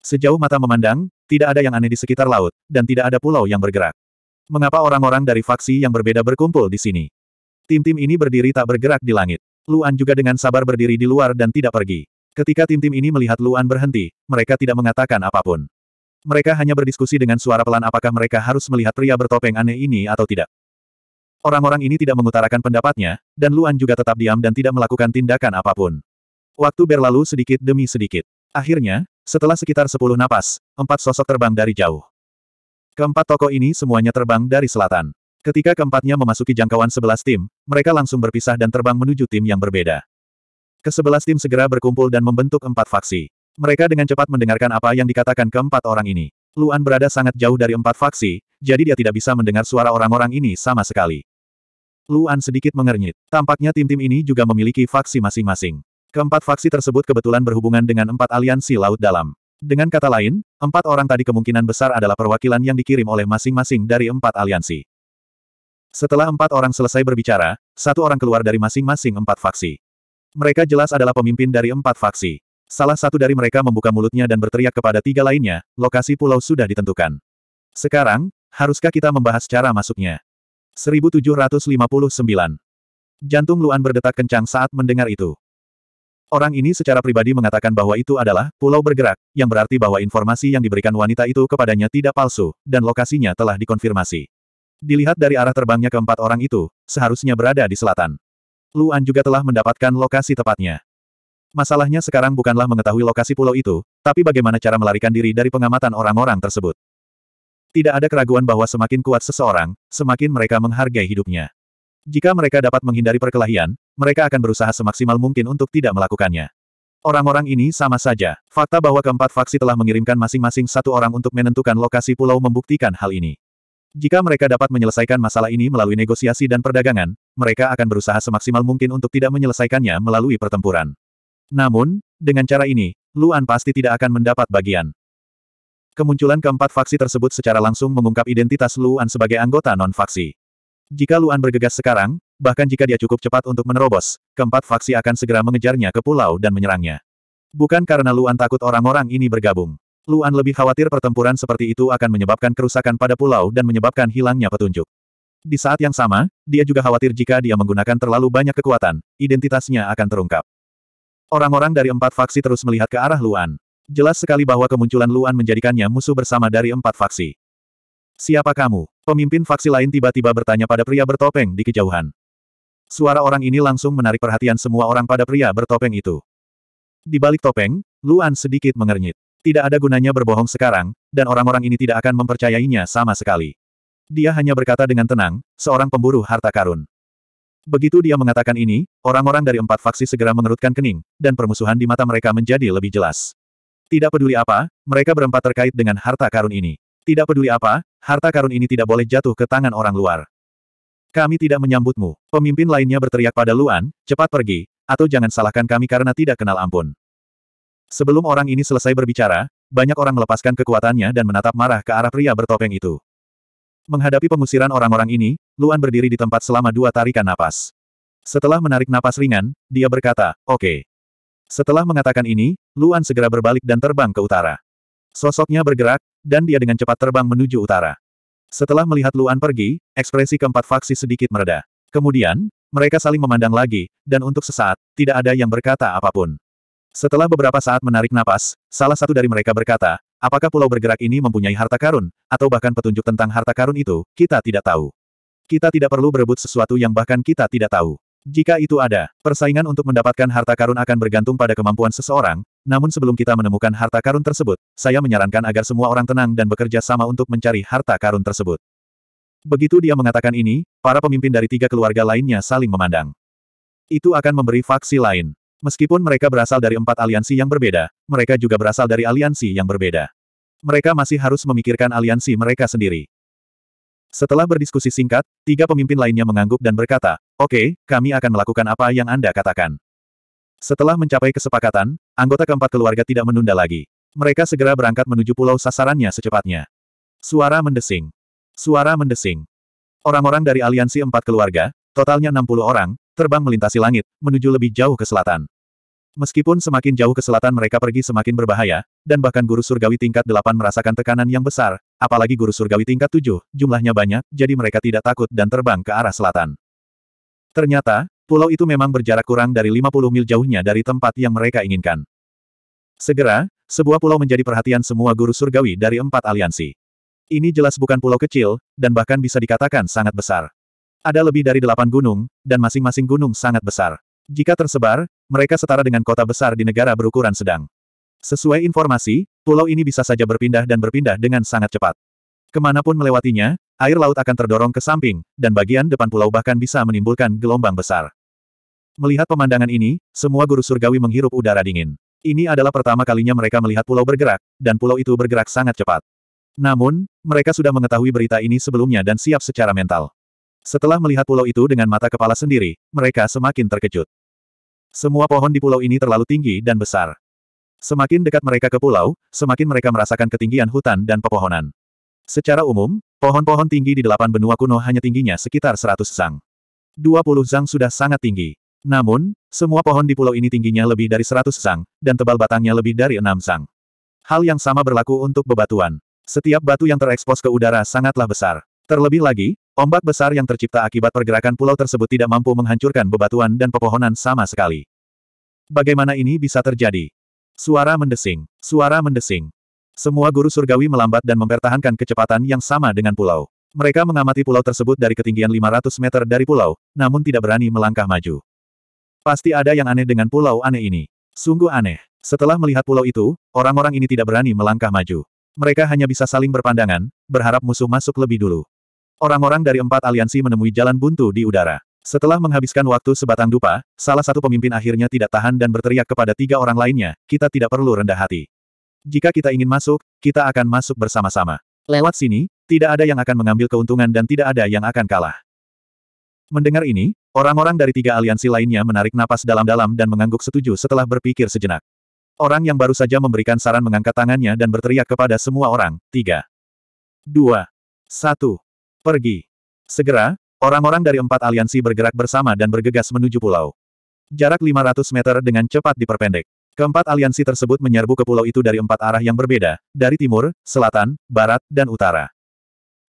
A: Sejauh mata memandang, tidak ada yang aneh di sekitar laut, dan tidak ada pulau yang bergerak. Mengapa orang-orang dari faksi yang berbeda berkumpul di sini? Tim-tim ini berdiri tak bergerak di langit. Luan juga dengan sabar berdiri di luar dan tidak pergi. Ketika tim-tim ini melihat Luan berhenti, mereka tidak mengatakan apapun. Mereka hanya berdiskusi dengan suara pelan apakah mereka harus melihat pria bertopeng aneh ini atau tidak. Orang-orang ini tidak mengutarakan pendapatnya, dan Luan juga tetap diam dan tidak melakukan tindakan apapun. Waktu berlalu sedikit demi sedikit. Akhirnya, setelah sekitar sepuluh napas, empat sosok terbang dari jauh. Keempat tokoh ini semuanya terbang dari selatan. Ketika keempatnya memasuki jangkauan sebelas tim, mereka langsung berpisah dan terbang menuju tim yang berbeda. Kesebelas tim segera berkumpul dan membentuk empat faksi. Mereka dengan cepat mendengarkan apa yang dikatakan keempat orang ini. Luan berada sangat jauh dari empat faksi, jadi dia tidak bisa mendengar suara orang-orang ini sama sekali. Luan sedikit mengernyit. Tampaknya tim-tim ini juga memiliki faksi masing-masing. Keempat faksi tersebut kebetulan berhubungan dengan empat aliansi laut dalam. Dengan kata lain, empat orang tadi kemungkinan besar adalah perwakilan yang dikirim oleh masing-masing dari empat aliansi. Setelah empat orang selesai berbicara, satu orang keluar dari masing-masing empat faksi. Mereka jelas adalah pemimpin dari empat faksi. Salah satu dari mereka membuka mulutnya dan berteriak kepada tiga lainnya, lokasi pulau sudah ditentukan. Sekarang, haruskah kita membahas cara masuknya? 1759. Jantung Luan berdetak kencang saat mendengar itu. Orang ini secara pribadi mengatakan bahwa itu adalah pulau bergerak, yang berarti bahwa informasi yang diberikan wanita itu kepadanya tidak palsu, dan lokasinya telah dikonfirmasi. Dilihat dari arah terbangnya keempat orang itu, seharusnya berada di selatan. Luan juga telah mendapatkan lokasi tepatnya. Masalahnya sekarang bukanlah mengetahui lokasi pulau itu, tapi bagaimana cara melarikan diri dari pengamatan orang-orang tersebut. Tidak ada keraguan bahwa semakin kuat seseorang, semakin mereka menghargai hidupnya. Jika mereka dapat menghindari perkelahian, mereka akan berusaha semaksimal mungkin untuk tidak melakukannya. Orang-orang ini sama saja. Fakta bahwa keempat faksi telah mengirimkan masing-masing satu orang untuk menentukan lokasi pulau membuktikan hal ini. Jika mereka dapat menyelesaikan masalah ini melalui negosiasi dan perdagangan, mereka akan berusaha semaksimal mungkin untuk tidak menyelesaikannya melalui pertempuran. Namun, dengan cara ini, Luan pasti tidak akan mendapat bagian. Kemunculan keempat faksi tersebut secara langsung mengungkap identitas Luan sebagai anggota non-faksi. Jika Luan bergegas sekarang, bahkan jika dia cukup cepat untuk menerobos, keempat faksi akan segera mengejarnya ke pulau dan menyerangnya. Bukan karena Luan takut orang-orang ini bergabung. Luan lebih khawatir pertempuran seperti itu akan menyebabkan kerusakan pada pulau dan menyebabkan hilangnya petunjuk. Di saat yang sama, dia juga khawatir jika dia menggunakan terlalu banyak kekuatan, identitasnya akan terungkap. Orang-orang dari empat faksi terus melihat ke arah Luan. Jelas sekali bahwa kemunculan Luan menjadikannya musuh bersama dari empat faksi. Siapa kamu? Pemimpin faksi lain tiba-tiba bertanya pada pria bertopeng di kejauhan. Suara orang ini langsung menarik perhatian semua orang pada pria bertopeng itu. Di balik topeng, Luan sedikit mengernyit. Tidak ada gunanya berbohong sekarang, dan orang-orang ini tidak akan mempercayainya sama sekali. Dia hanya berkata dengan tenang, seorang pemburu harta karun. Begitu dia mengatakan ini, orang-orang dari empat faksi segera mengerutkan kening, dan permusuhan di mata mereka menjadi lebih jelas. Tidak peduli apa, mereka berempat terkait dengan harta karun ini. Tidak peduli apa, harta karun ini tidak boleh jatuh ke tangan orang luar. Kami tidak menyambutmu. Pemimpin lainnya berteriak pada Luan, cepat pergi, atau jangan salahkan kami karena tidak kenal ampun. Sebelum orang ini selesai berbicara, banyak orang melepaskan kekuatannya dan menatap marah ke arah pria bertopeng itu. Menghadapi pengusiran orang-orang ini, Luan berdiri di tempat selama dua tarikan napas. Setelah menarik napas ringan, dia berkata, oke. Okay. Setelah mengatakan ini, Luan segera berbalik dan terbang ke utara. Sosoknya bergerak, dan dia dengan cepat terbang menuju utara. Setelah melihat Luan pergi, ekspresi keempat faksi sedikit mereda. Kemudian, mereka saling memandang lagi, dan untuk sesaat, tidak ada yang berkata apapun. Setelah beberapa saat menarik napas, salah satu dari mereka berkata, Apakah pulau bergerak ini mempunyai harta karun, atau bahkan petunjuk tentang harta karun itu, kita tidak tahu. Kita tidak perlu berebut sesuatu yang bahkan kita tidak tahu. Jika itu ada, persaingan untuk mendapatkan harta karun akan bergantung pada kemampuan seseorang, namun sebelum kita menemukan harta karun tersebut, saya menyarankan agar semua orang tenang dan bekerja sama untuk mencari harta karun tersebut. Begitu dia mengatakan ini, para pemimpin dari tiga keluarga lainnya saling memandang. Itu akan memberi faksi lain. Meskipun mereka berasal dari empat aliansi yang berbeda, mereka juga berasal dari aliansi yang berbeda. Mereka masih harus memikirkan aliansi mereka sendiri. Setelah berdiskusi singkat, tiga pemimpin lainnya mengangguk dan berkata, Oke, okay, kami akan melakukan apa yang Anda katakan. Setelah mencapai kesepakatan, anggota keempat keluarga tidak menunda lagi. Mereka segera berangkat menuju pulau sasarannya secepatnya. Suara mendesing. Suara mendesing. Orang-orang dari aliansi empat keluarga, totalnya 60 orang, terbang melintasi langit, menuju lebih jauh ke selatan. Meskipun semakin jauh ke selatan mereka pergi semakin berbahaya, dan bahkan guru surgawi tingkat 8 merasakan tekanan yang besar, apalagi guru surgawi tingkat 7, jumlahnya banyak, jadi mereka tidak takut dan terbang ke arah selatan. Ternyata, pulau itu memang berjarak kurang dari 50 mil jauhnya dari tempat yang mereka inginkan. Segera, sebuah pulau menjadi perhatian semua guru surgawi dari empat aliansi. Ini jelas bukan pulau kecil, dan bahkan bisa dikatakan sangat besar. Ada lebih dari delapan gunung, dan masing-masing gunung sangat besar. Jika tersebar, mereka setara dengan kota besar di negara berukuran sedang. Sesuai informasi, pulau ini bisa saja berpindah dan berpindah dengan sangat cepat. Kemanapun melewatinya, air laut akan terdorong ke samping, dan bagian depan pulau bahkan bisa menimbulkan gelombang besar. Melihat pemandangan ini, semua guru surgawi menghirup udara dingin. Ini adalah pertama kalinya mereka melihat pulau bergerak, dan pulau itu bergerak sangat cepat. Namun, mereka sudah mengetahui berita ini sebelumnya dan siap secara mental. Setelah melihat pulau itu dengan mata kepala sendiri, mereka semakin terkejut. Semua pohon di pulau ini terlalu tinggi dan besar. Semakin dekat mereka ke pulau, semakin mereka merasakan ketinggian hutan dan pepohonan. Secara umum, pohon-pohon tinggi di delapan benua kuno hanya tingginya sekitar 100 zang. 20 zang sudah sangat tinggi. Namun, semua pohon di pulau ini tingginya lebih dari 100 zang, dan tebal batangnya lebih dari 6 zang. Hal yang sama berlaku untuk bebatuan. Setiap batu yang terekspos ke udara sangatlah besar. Terlebih lagi, ombak besar yang tercipta akibat pergerakan pulau tersebut tidak mampu menghancurkan bebatuan dan pepohonan sama sekali. Bagaimana ini bisa terjadi? Suara mendesing, suara mendesing. Semua guru surgawi melambat dan mempertahankan kecepatan yang sama dengan pulau. Mereka mengamati pulau tersebut dari ketinggian 500 meter dari pulau, namun tidak berani melangkah maju. Pasti ada yang aneh dengan pulau aneh ini. Sungguh aneh. Setelah melihat pulau itu, orang-orang ini tidak berani melangkah maju. Mereka hanya bisa saling berpandangan, berharap musuh masuk lebih dulu. Orang-orang dari empat aliansi menemui jalan buntu di udara. Setelah menghabiskan waktu sebatang dupa, salah satu pemimpin akhirnya tidak tahan dan berteriak kepada tiga orang lainnya, kita tidak perlu rendah hati. Jika kita ingin masuk, kita akan masuk bersama-sama. Lewat sini, tidak ada yang akan mengambil keuntungan dan tidak ada yang akan kalah. Mendengar ini, orang-orang dari tiga aliansi lainnya menarik napas dalam-dalam dan mengangguk setuju setelah berpikir sejenak. Orang yang baru saja memberikan saran mengangkat tangannya dan berteriak kepada semua orang, tiga, dua, satu. Pergi. Segera, orang-orang dari empat aliansi bergerak bersama dan bergegas menuju pulau. Jarak 500 meter dengan cepat diperpendek. Keempat aliansi tersebut menyerbu ke pulau itu dari empat arah yang berbeda, dari timur, selatan, barat, dan utara.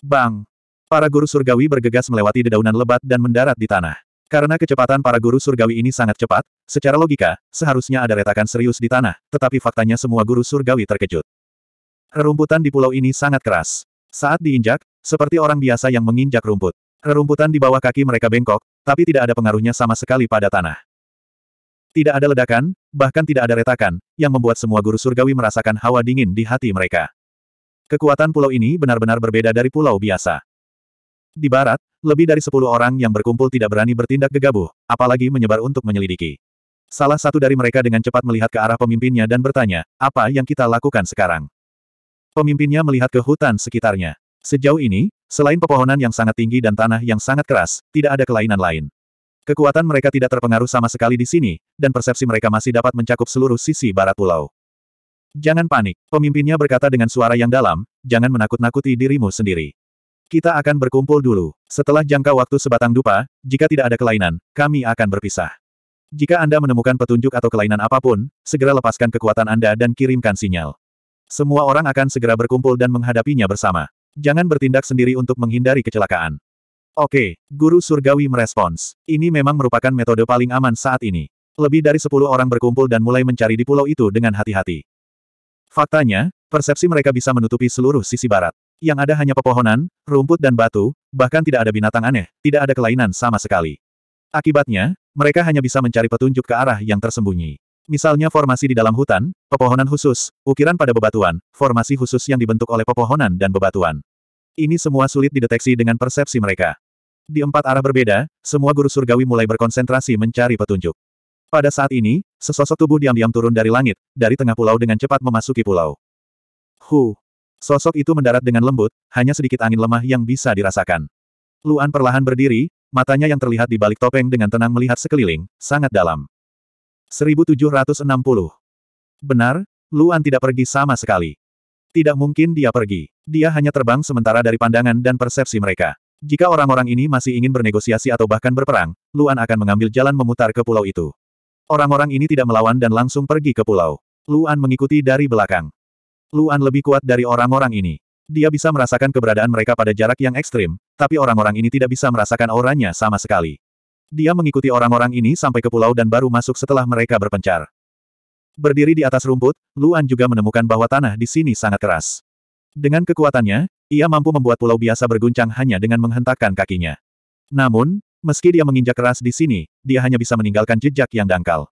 A: Bang! Para guru surgawi bergegas melewati dedaunan lebat dan mendarat di tanah. Karena kecepatan para guru surgawi ini sangat cepat, secara logika, seharusnya ada retakan serius di tanah, tetapi faktanya semua guru surgawi terkejut. Rerumputan di pulau ini sangat keras. Saat diinjak, seperti orang biasa yang menginjak rumput. Rerumputan di bawah kaki mereka bengkok, tapi tidak ada pengaruhnya sama sekali pada tanah. Tidak ada ledakan, bahkan tidak ada retakan, yang membuat semua guru surgawi merasakan hawa dingin di hati mereka. Kekuatan pulau ini benar-benar berbeda dari pulau biasa. Di barat, lebih dari sepuluh orang yang berkumpul tidak berani bertindak gegabah, apalagi menyebar untuk menyelidiki. Salah satu dari mereka dengan cepat melihat ke arah pemimpinnya dan bertanya, apa yang kita lakukan sekarang? Pemimpinnya melihat ke hutan sekitarnya. Sejauh ini, selain pepohonan yang sangat tinggi dan tanah yang sangat keras, tidak ada kelainan lain. Kekuatan mereka tidak terpengaruh sama sekali di sini, dan persepsi mereka masih dapat mencakup seluruh sisi barat pulau. Jangan panik, pemimpinnya berkata dengan suara yang dalam, jangan menakut-nakuti dirimu sendiri. Kita akan berkumpul dulu. Setelah jangka waktu sebatang dupa, jika tidak ada kelainan, kami akan berpisah. Jika Anda menemukan petunjuk atau kelainan apapun, segera lepaskan kekuatan Anda dan kirimkan sinyal. Semua orang akan segera berkumpul dan menghadapinya bersama. Jangan bertindak sendiri untuk menghindari kecelakaan. Oke, Guru Surgawi merespons. Ini memang merupakan metode paling aman saat ini. Lebih dari sepuluh orang berkumpul dan mulai mencari di pulau itu dengan hati-hati. Faktanya, persepsi mereka bisa menutupi seluruh sisi barat. Yang ada hanya pepohonan, rumput dan batu, bahkan tidak ada binatang aneh, tidak ada kelainan sama sekali. Akibatnya, mereka hanya bisa mencari petunjuk ke arah yang tersembunyi. Misalnya formasi di dalam hutan, pepohonan khusus, ukiran pada bebatuan, formasi khusus yang dibentuk oleh pepohonan dan bebatuan. Ini semua sulit dideteksi dengan persepsi mereka. Di empat arah berbeda, semua guru surgawi mulai berkonsentrasi mencari petunjuk. Pada saat ini, sesosok tubuh diam-diam turun dari langit, dari tengah pulau dengan cepat memasuki pulau. Hu! Sosok itu mendarat dengan lembut, hanya sedikit angin lemah yang bisa dirasakan. Luan perlahan berdiri, matanya yang terlihat di balik topeng dengan tenang melihat sekeliling, sangat dalam. 1760. Benar, Luan tidak pergi sama sekali. Tidak mungkin dia pergi. Dia hanya terbang sementara dari pandangan dan persepsi mereka. Jika orang-orang ini masih ingin bernegosiasi atau bahkan berperang, Luan akan mengambil jalan memutar ke pulau itu. Orang-orang ini tidak melawan dan langsung pergi ke pulau. Luan mengikuti dari belakang. Luan lebih kuat dari orang-orang ini. Dia bisa merasakan keberadaan mereka pada jarak yang ekstrim, tapi orang-orang ini tidak bisa merasakan auranya sama sekali. Dia mengikuti orang-orang ini sampai ke pulau dan baru masuk setelah mereka berpencar. Berdiri di atas rumput, Luan juga menemukan bahwa tanah di sini sangat keras. Dengan kekuatannya, ia mampu membuat pulau biasa berguncang hanya dengan menghentakkan kakinya. Namun, meski dia menginjak keras di sini, dia hanya bisa meninggalkan jejak yang dangkal.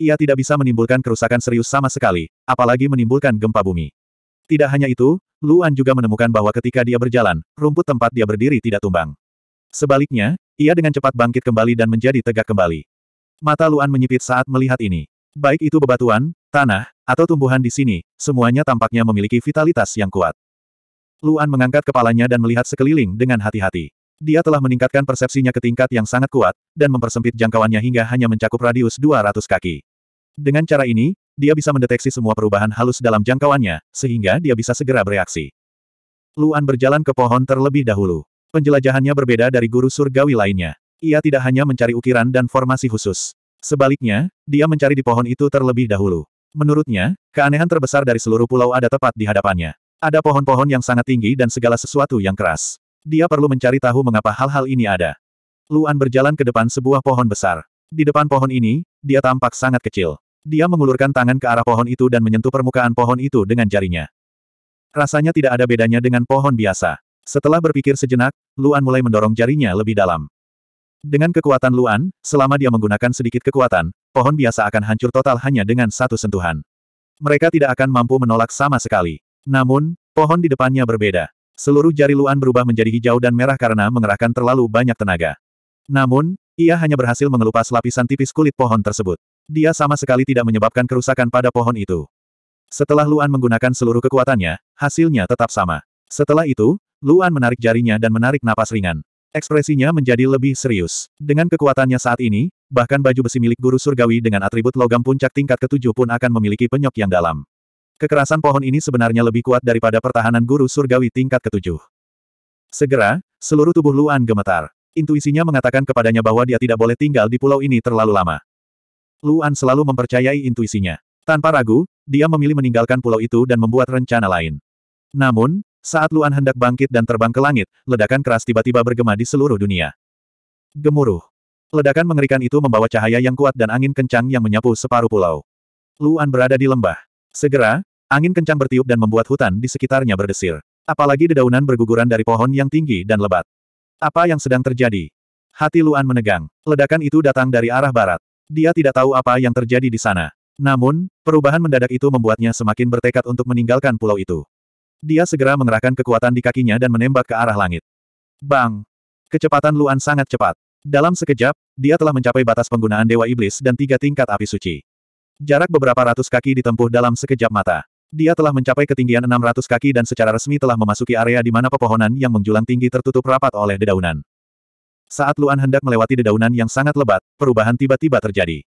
A: Ia tidak bisa menimbulkan kerusakan serius sama sekali, apalagi menimbulkan gempa bumi. Tidak hanya itu, Luan juga menemukan bahwa ketika dia berjalan, rumput tempat dia berdiri tidak tumbang. Sebaliknya, ia dengan cepat bangkit kembali dan menjadi tegak kembali. Mata Luan menyipit saat melihat ini. Baik itu bebatuan, tanah, atau tumbuhan di sini, semuanya tampaknya memiliki vitalitas yang kuat. Luan mengangkat kepalanya dan melihat sekeliling dengan hati-hati. Dia telah meningkatkan persepsinya ke tingkat yang sangat kuat, dan mempersempit jangkauannya hingga hanya mencakup radius 200 kaki. Dengan cara ini, dia bisa mendeteksi semua perubahan halus dalam jangkauannya, sehingga dia bisa segera bereaksi. Luan berjalan ke pohon terlebih dahulu. Penjelajahannya berbeda dari guru surgawi lainnya. Ia tidak hanya mencari ukiran dan formasi khusus. Sebaliknya, dia mencari di pohon itu terlebih dahulu. Menurutnya, keanehan terbesar dari seluruh pulau ada tepat di hadapannya. Ada pohon-pohon yang sangat tinggi dan segala sesuatu yang keras. Dia perlu mencari tahu mengapa hal-hal ini ada. Luan berjalan ke depan sebuah pohon besar. Di depan pohon ini, dia tampak sangat kecil. Dia mengulurkan tangan ke arah pohon itu dan menyentuh permukaan pohon itu dengan jarinya. Rasanya tidak ada bedanya dengan pohon biasa. Setelah berpikir sejenak, Luan mulai mendorong jarinya lebih dalam. Dengan kekuatan Luan, selama dia menggunakan sedikit kekuatan, pohon biasa akan hancur total hanya dengan satu sentuhan. Mereka tidak akan mampu menolak sama sekali. Namun, pohon di depannya berbeda. Seluruh jari Luan berubah menjadi hijau dan merah karena mengerahkan terlalu banyak tenaga. Namun, ia hanya berhasil mengelupas lapisan tipis kulit pohon tersebut. Dia sama sekali tidak menyebabkan kerusakan pada pohon itu. Setelah Luan menggunakan seluruh kekuatannya, hasilnya tetap sama. Setelah itu, Luan menarik jarinya dan menarik napas ringan. Ekspresinya menjadi lebih serius. Dengan kekuatannya saat ini, bahkan baju besi milik guru surgawi dengan atribut logam puncak tingkat ketujuh pun akan memiliki penyok yang dalam. Kekerasan pohon ini sebenarnya lebih kuat daripada pertahanan guru surgawi tingkat ketujuh. Segera, seluruh tubuh Luan gemetar. Intuisinya mengatakan kepadanya bahwa dia tidak boleh tinggal di pulau ini terlalu lama. Luan selalu mempercayai intuisinya. Tanpa ragu, dia memilih meninggalkan pulau itu dan membuat rencana lain. Namun, saat Luan hendak bangkit dan terbang ke langit, ledakan keras tiba-tiba bergema di seluruh dunia. Gemuruh. Ledakan mengerikan itu membawa cahaya yang kuat dan angin kencang yang menyapu separuh pulau. Luan berada di lembah. Segera, angin kencang bertiup dan membuat hutan di sekitarnya berdesir. Apalagi dedaunan berguguran dari pohon yang tinggi dan lebat. Apa yang sedang terjadi? Hati Luan menegang. Ledakan itu datang dari arah barat. Dia tidak tahu apa yang terjadi di sana. Namun, perubahan mendadak itu membuatnya semakin bertekad untuk meninggalkan pulau itu. Dia segera mengerahkan kekuatan di kakinya dan menembak ke arah langit. Bang! Kecepatan Luan sangat cepat. Dalam sekejap, dia telah mencapai batas penggunaan Dewa Iblis dan tiga tingkat api suci. Jarak beberapa ratus kaki ditempuh dalam sekejap mata. Dia telah mencapai ketinggian 600 kaki dan secara resmi telah memasuki area di mana pepohonan yang menjulang tinggi tertutup rapat oleh dedaunan. Saat Luan hendak melewati dedaunan yang sangat lebat, perubahan tiba-tiba terjadi.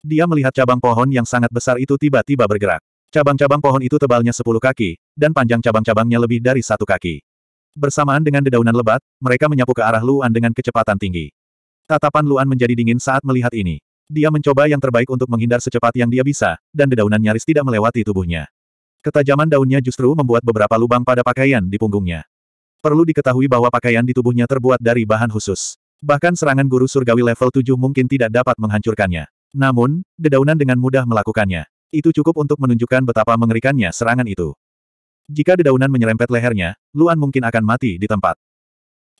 A: Dia melihat cabang pohon yang sangat besar itu tiba-tiba bergerak. Cabang-cabang pohon itu tebalnya sepuluh kaki, dan panjang cabang-cabangnya lebih dari satu kaki. Bersamaan dengan dedaunan lebat, mereka menyapu ke arah Luan dengan kecepatan tinggi. Tatapan Luan menjadi dingin saat melihat ini. Dia mencoba yang terbaik untuk menghindar secepat yang dia bisa, dan dedaunan nyaris tidak melewati tubuhnya. Ketajaman daunnya justru membuat beberapa lubang pada pakaian di punggungnya. Perlu diketahui bahwa pakaian di tubuhnya terbuat dari bahan khusus. Bahkan serangan guru surgawi level 7 mungkin tidak dapat menghancurkannya. Namun, dedaunan dengan mudah melakukannya. Itu cukup untuk menunjukkan betapa mengerikannya serangan itu. Jika dedaunan menyerempet lehernya, Luan mungkin akan mati di tempat.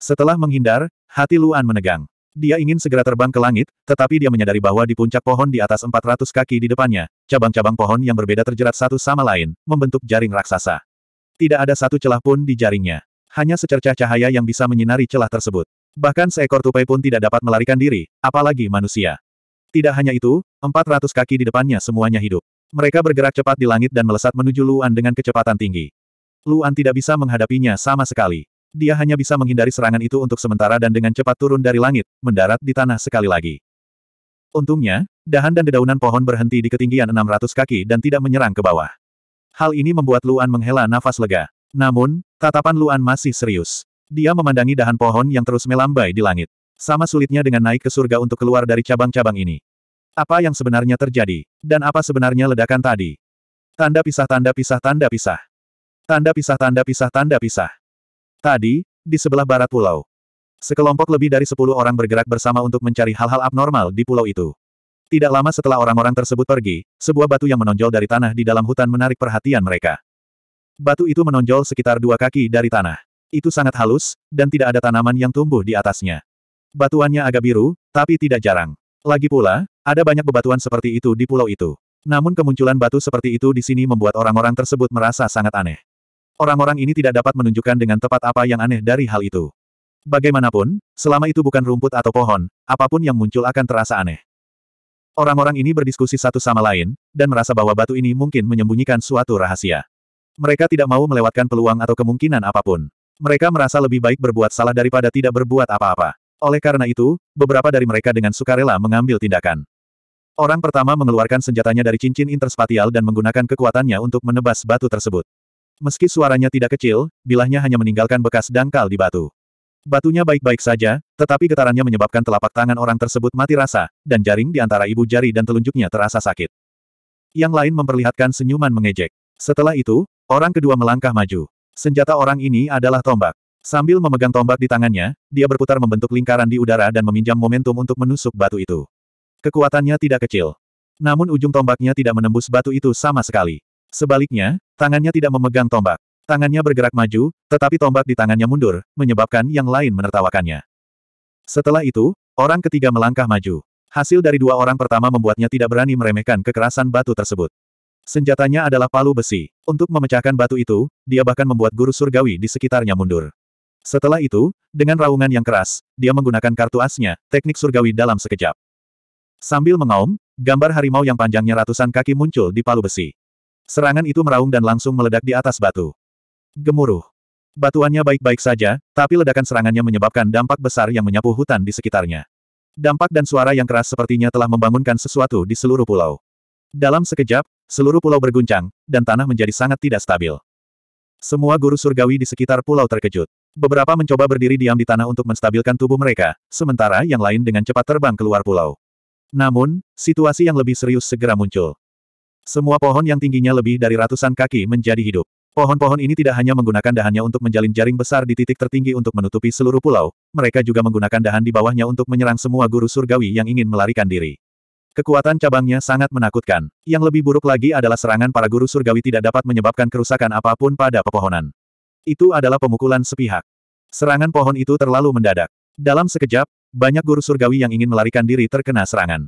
A: Setelah menghindar, hati Luan menegang. Dia ingin segera terbang ke langit, tetapi dia menyadari bahwa di puncak pohon di atas 400 kaki di depannya, cabang-cabang pohon yang berbeda terjerat satu sama lain, membentuk jaring raksasa. Tidak ada satu celah pun di jaringnya. Hanya secercah cahaya yang bisa menyinari celah tersebut. Bahkan seekor tupai pun tidak dapat melarikan diri, apalagi manusia. Tidak hanya itu, 400 kaki di depannya semuanya hidup. Mereka bergerak cepat di langit dan melesat menuju Luan dengan kecepatan tinggi. Luan tidak bisa menghadapinya sama sekali. Dia hanya bisa menghindari serangan itu untuk sementara dan dengan cepat turun dari langit, mendarat di tanah sekali lagi. Untungnya, dahan dan dedaunan pohon berhenti di ketinggian 600 kaki dan tidak menyerang ke bawah. Hal ini membuat Luan menghela nafas lega. Namun, tatapan Luan masih serius. Dia memandangi dahan pohon yang terus melambai di langit. Sama sulitnya dengan naik ke surga untuk keluar dari cabang-cabang ini. Apa yang sebenarnya terjadi? Dan apa sebenarnya ledakan tadi? Tanda pisah tanda pisah tanda pisah. Tanda pisah tanda pisah tanda pisah. Tadi, di sebelah barat pulau. Sekelompok lebih dari sepuluh orang bergerak bersama untuk mencari hal-hal abnormal di pulau itu. Tidak lama setelah orang-orang tersebut pergi, sebuah batu yang menonjol dari tanah di dalam hutan menarik perhatian mereka. Batu itu menonjol sekitar dua kaki dari tanah. Itu sangat halus, dan tidak ada tanaman yang tumbuh di atasnya. Batuannya agak biru, tapi tidak jarang. Lagi pula, ada banyak bebatuan seperti itu di pulau itu. Namun kemunculan batu seperti itu di sini membuat orang-orang tersebut merasa sangat aneh. Orang-orang ini tidak dapat menunjukkan dengan tepat apa yang aneh dari hal itu. Bagaimanapun, selama itu bukan rumput atau pohon, apapun yang muncul akan terasa aneh. Orang-orang ini berdiskusi satu sama lain, dan merasa bahwa batu ini mungkin menyembunyikan suatu rahasia. Mereka tidak mau melewatkan peluang atau kemungkinan apapun. Mereka merasa lebih baik berbuat salah daripada tidak berbuat apa-apa. Oleh karena itu, beberapa dari mereka dengan sukarela mengambil tindakan. Orang pertama mengeluarkan senjatanya dari cincin interspatial dan menggunakan kekuatannya untuk menebas batu tersebut. Meski suaranya tidak kecil, bilahnya hanya meninggalkan bekas dangkal di batu. Batunya baik-baik saja, tetapi getarannya menyebabkan telapak tangan orang tersebut mati rasa, dan jaring di antara ibu jari dan telunjuknya terasa sakit. Yang lain memperlihatkan senyuman mengejek. Setelah itu, orang kedua melangkah maju. Senjata orang ini adalah tombak. Sambil memegang tombak di tangannya, dia berputar membentuk lingkaran di udara dan meminjam momentum untuk menusuk batu itu. Kekuatannya tidak kecil. Namun ujung tombaknya tidak menembus batu itu sama sekali. Sebaliknya, tangannya tidak memegang tombak. Tangannya bergerak maju, tetapi tombak di tangannya mundur, menyebabkan yang lain menertawakannya. Setelah itu, orang ketiga melangkah maju. Hasil dari dua orang pertama membuatnya tidak berani meremehkan kekerasan batu tersebut. Senjatanya adalah palu besi. Untuk memecahkan batu itu, dia bahkan membuat guru surgawi di sekitarnya mundur. Setelah itu, dengan raungan yang keras, dia menggunakan kartu asnya, teknik surgawi dalam sekejap. Sambil mengaum, gambar harimau yang panjangnya ratusan kaki muncul di palu besi. Serangan itu meraung dan langsung meledak di atas batu. Gemuruh. Batuannya baik-baik saja, tapi ledakan serangannya menyebabkan dampak besar yang menyapu hutan di sekitarnya. Dampak dan suara yang keras sepertinya telah membangunkan sesuatu di seluruh pulau. Dalam sekejap, seluruh pulau berguncang, dan tanah menjadi sangat tidak stabil. Semua guru surgawi di sekitar pulau terkejut. Beberapa mencoba berdiri diam di tanah untuk menstabilkan tubuh mereka, sementara yang lain dengan cepat terbang keluar pulau. Namun, situasi yang lebih serius segera muncul. Semua pohon yang tingginya lebih dari ratusan kaki menjadi hidup. Pohon-pohon ini tidak hanya menggunakan dahannya untuk menjalin jaring besar di titik tertinggi untuk menutupi seluruh pulau, mereka juga menggunakan dahan di bawahnya untuk menyerang semua guru surgawi yang ingin melarikan diri. Kekuatan cabangnya sangat menakutkan. Yang lebih buruk lagi adalah serangan para guru surgawi tidak dapat menyebabkan kerusakan apapun pada pepohonan. Itu adalah pemukulan sepihak. Serangan pohon itu terlalu mendadak. Dalam sekejap, banyak guru surgawi yang ingin melarikan diri terkena serangan.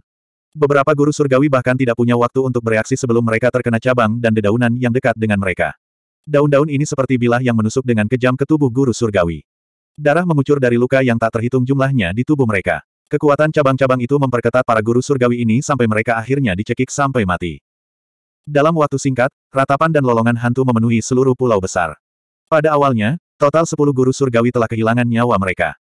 A: Beberapa guru surgawi bahkan tidak punya waktu untuk bereaksi sebelum mereka terkena cabang dan dedaunan yang dekat dengan mereka. Daun-daun ini seperti bilah yang menusuk dengan kejam ke tubuh guru surgawi. Darah mengucur dari luka yang tak terhitung jumlahnya di tubuh mereka. Kekuatan cabang-cabang itu memperketat para guru surgawi ini sampai mereka akhirnya dicekik sampai mati. Dalam waktu singkat, ratapan dan lolongan hantu memenuhi seluruh pulau besar. Pada awalnya, total sepuluh guru surgawi telah kehilangan nyawa mereka.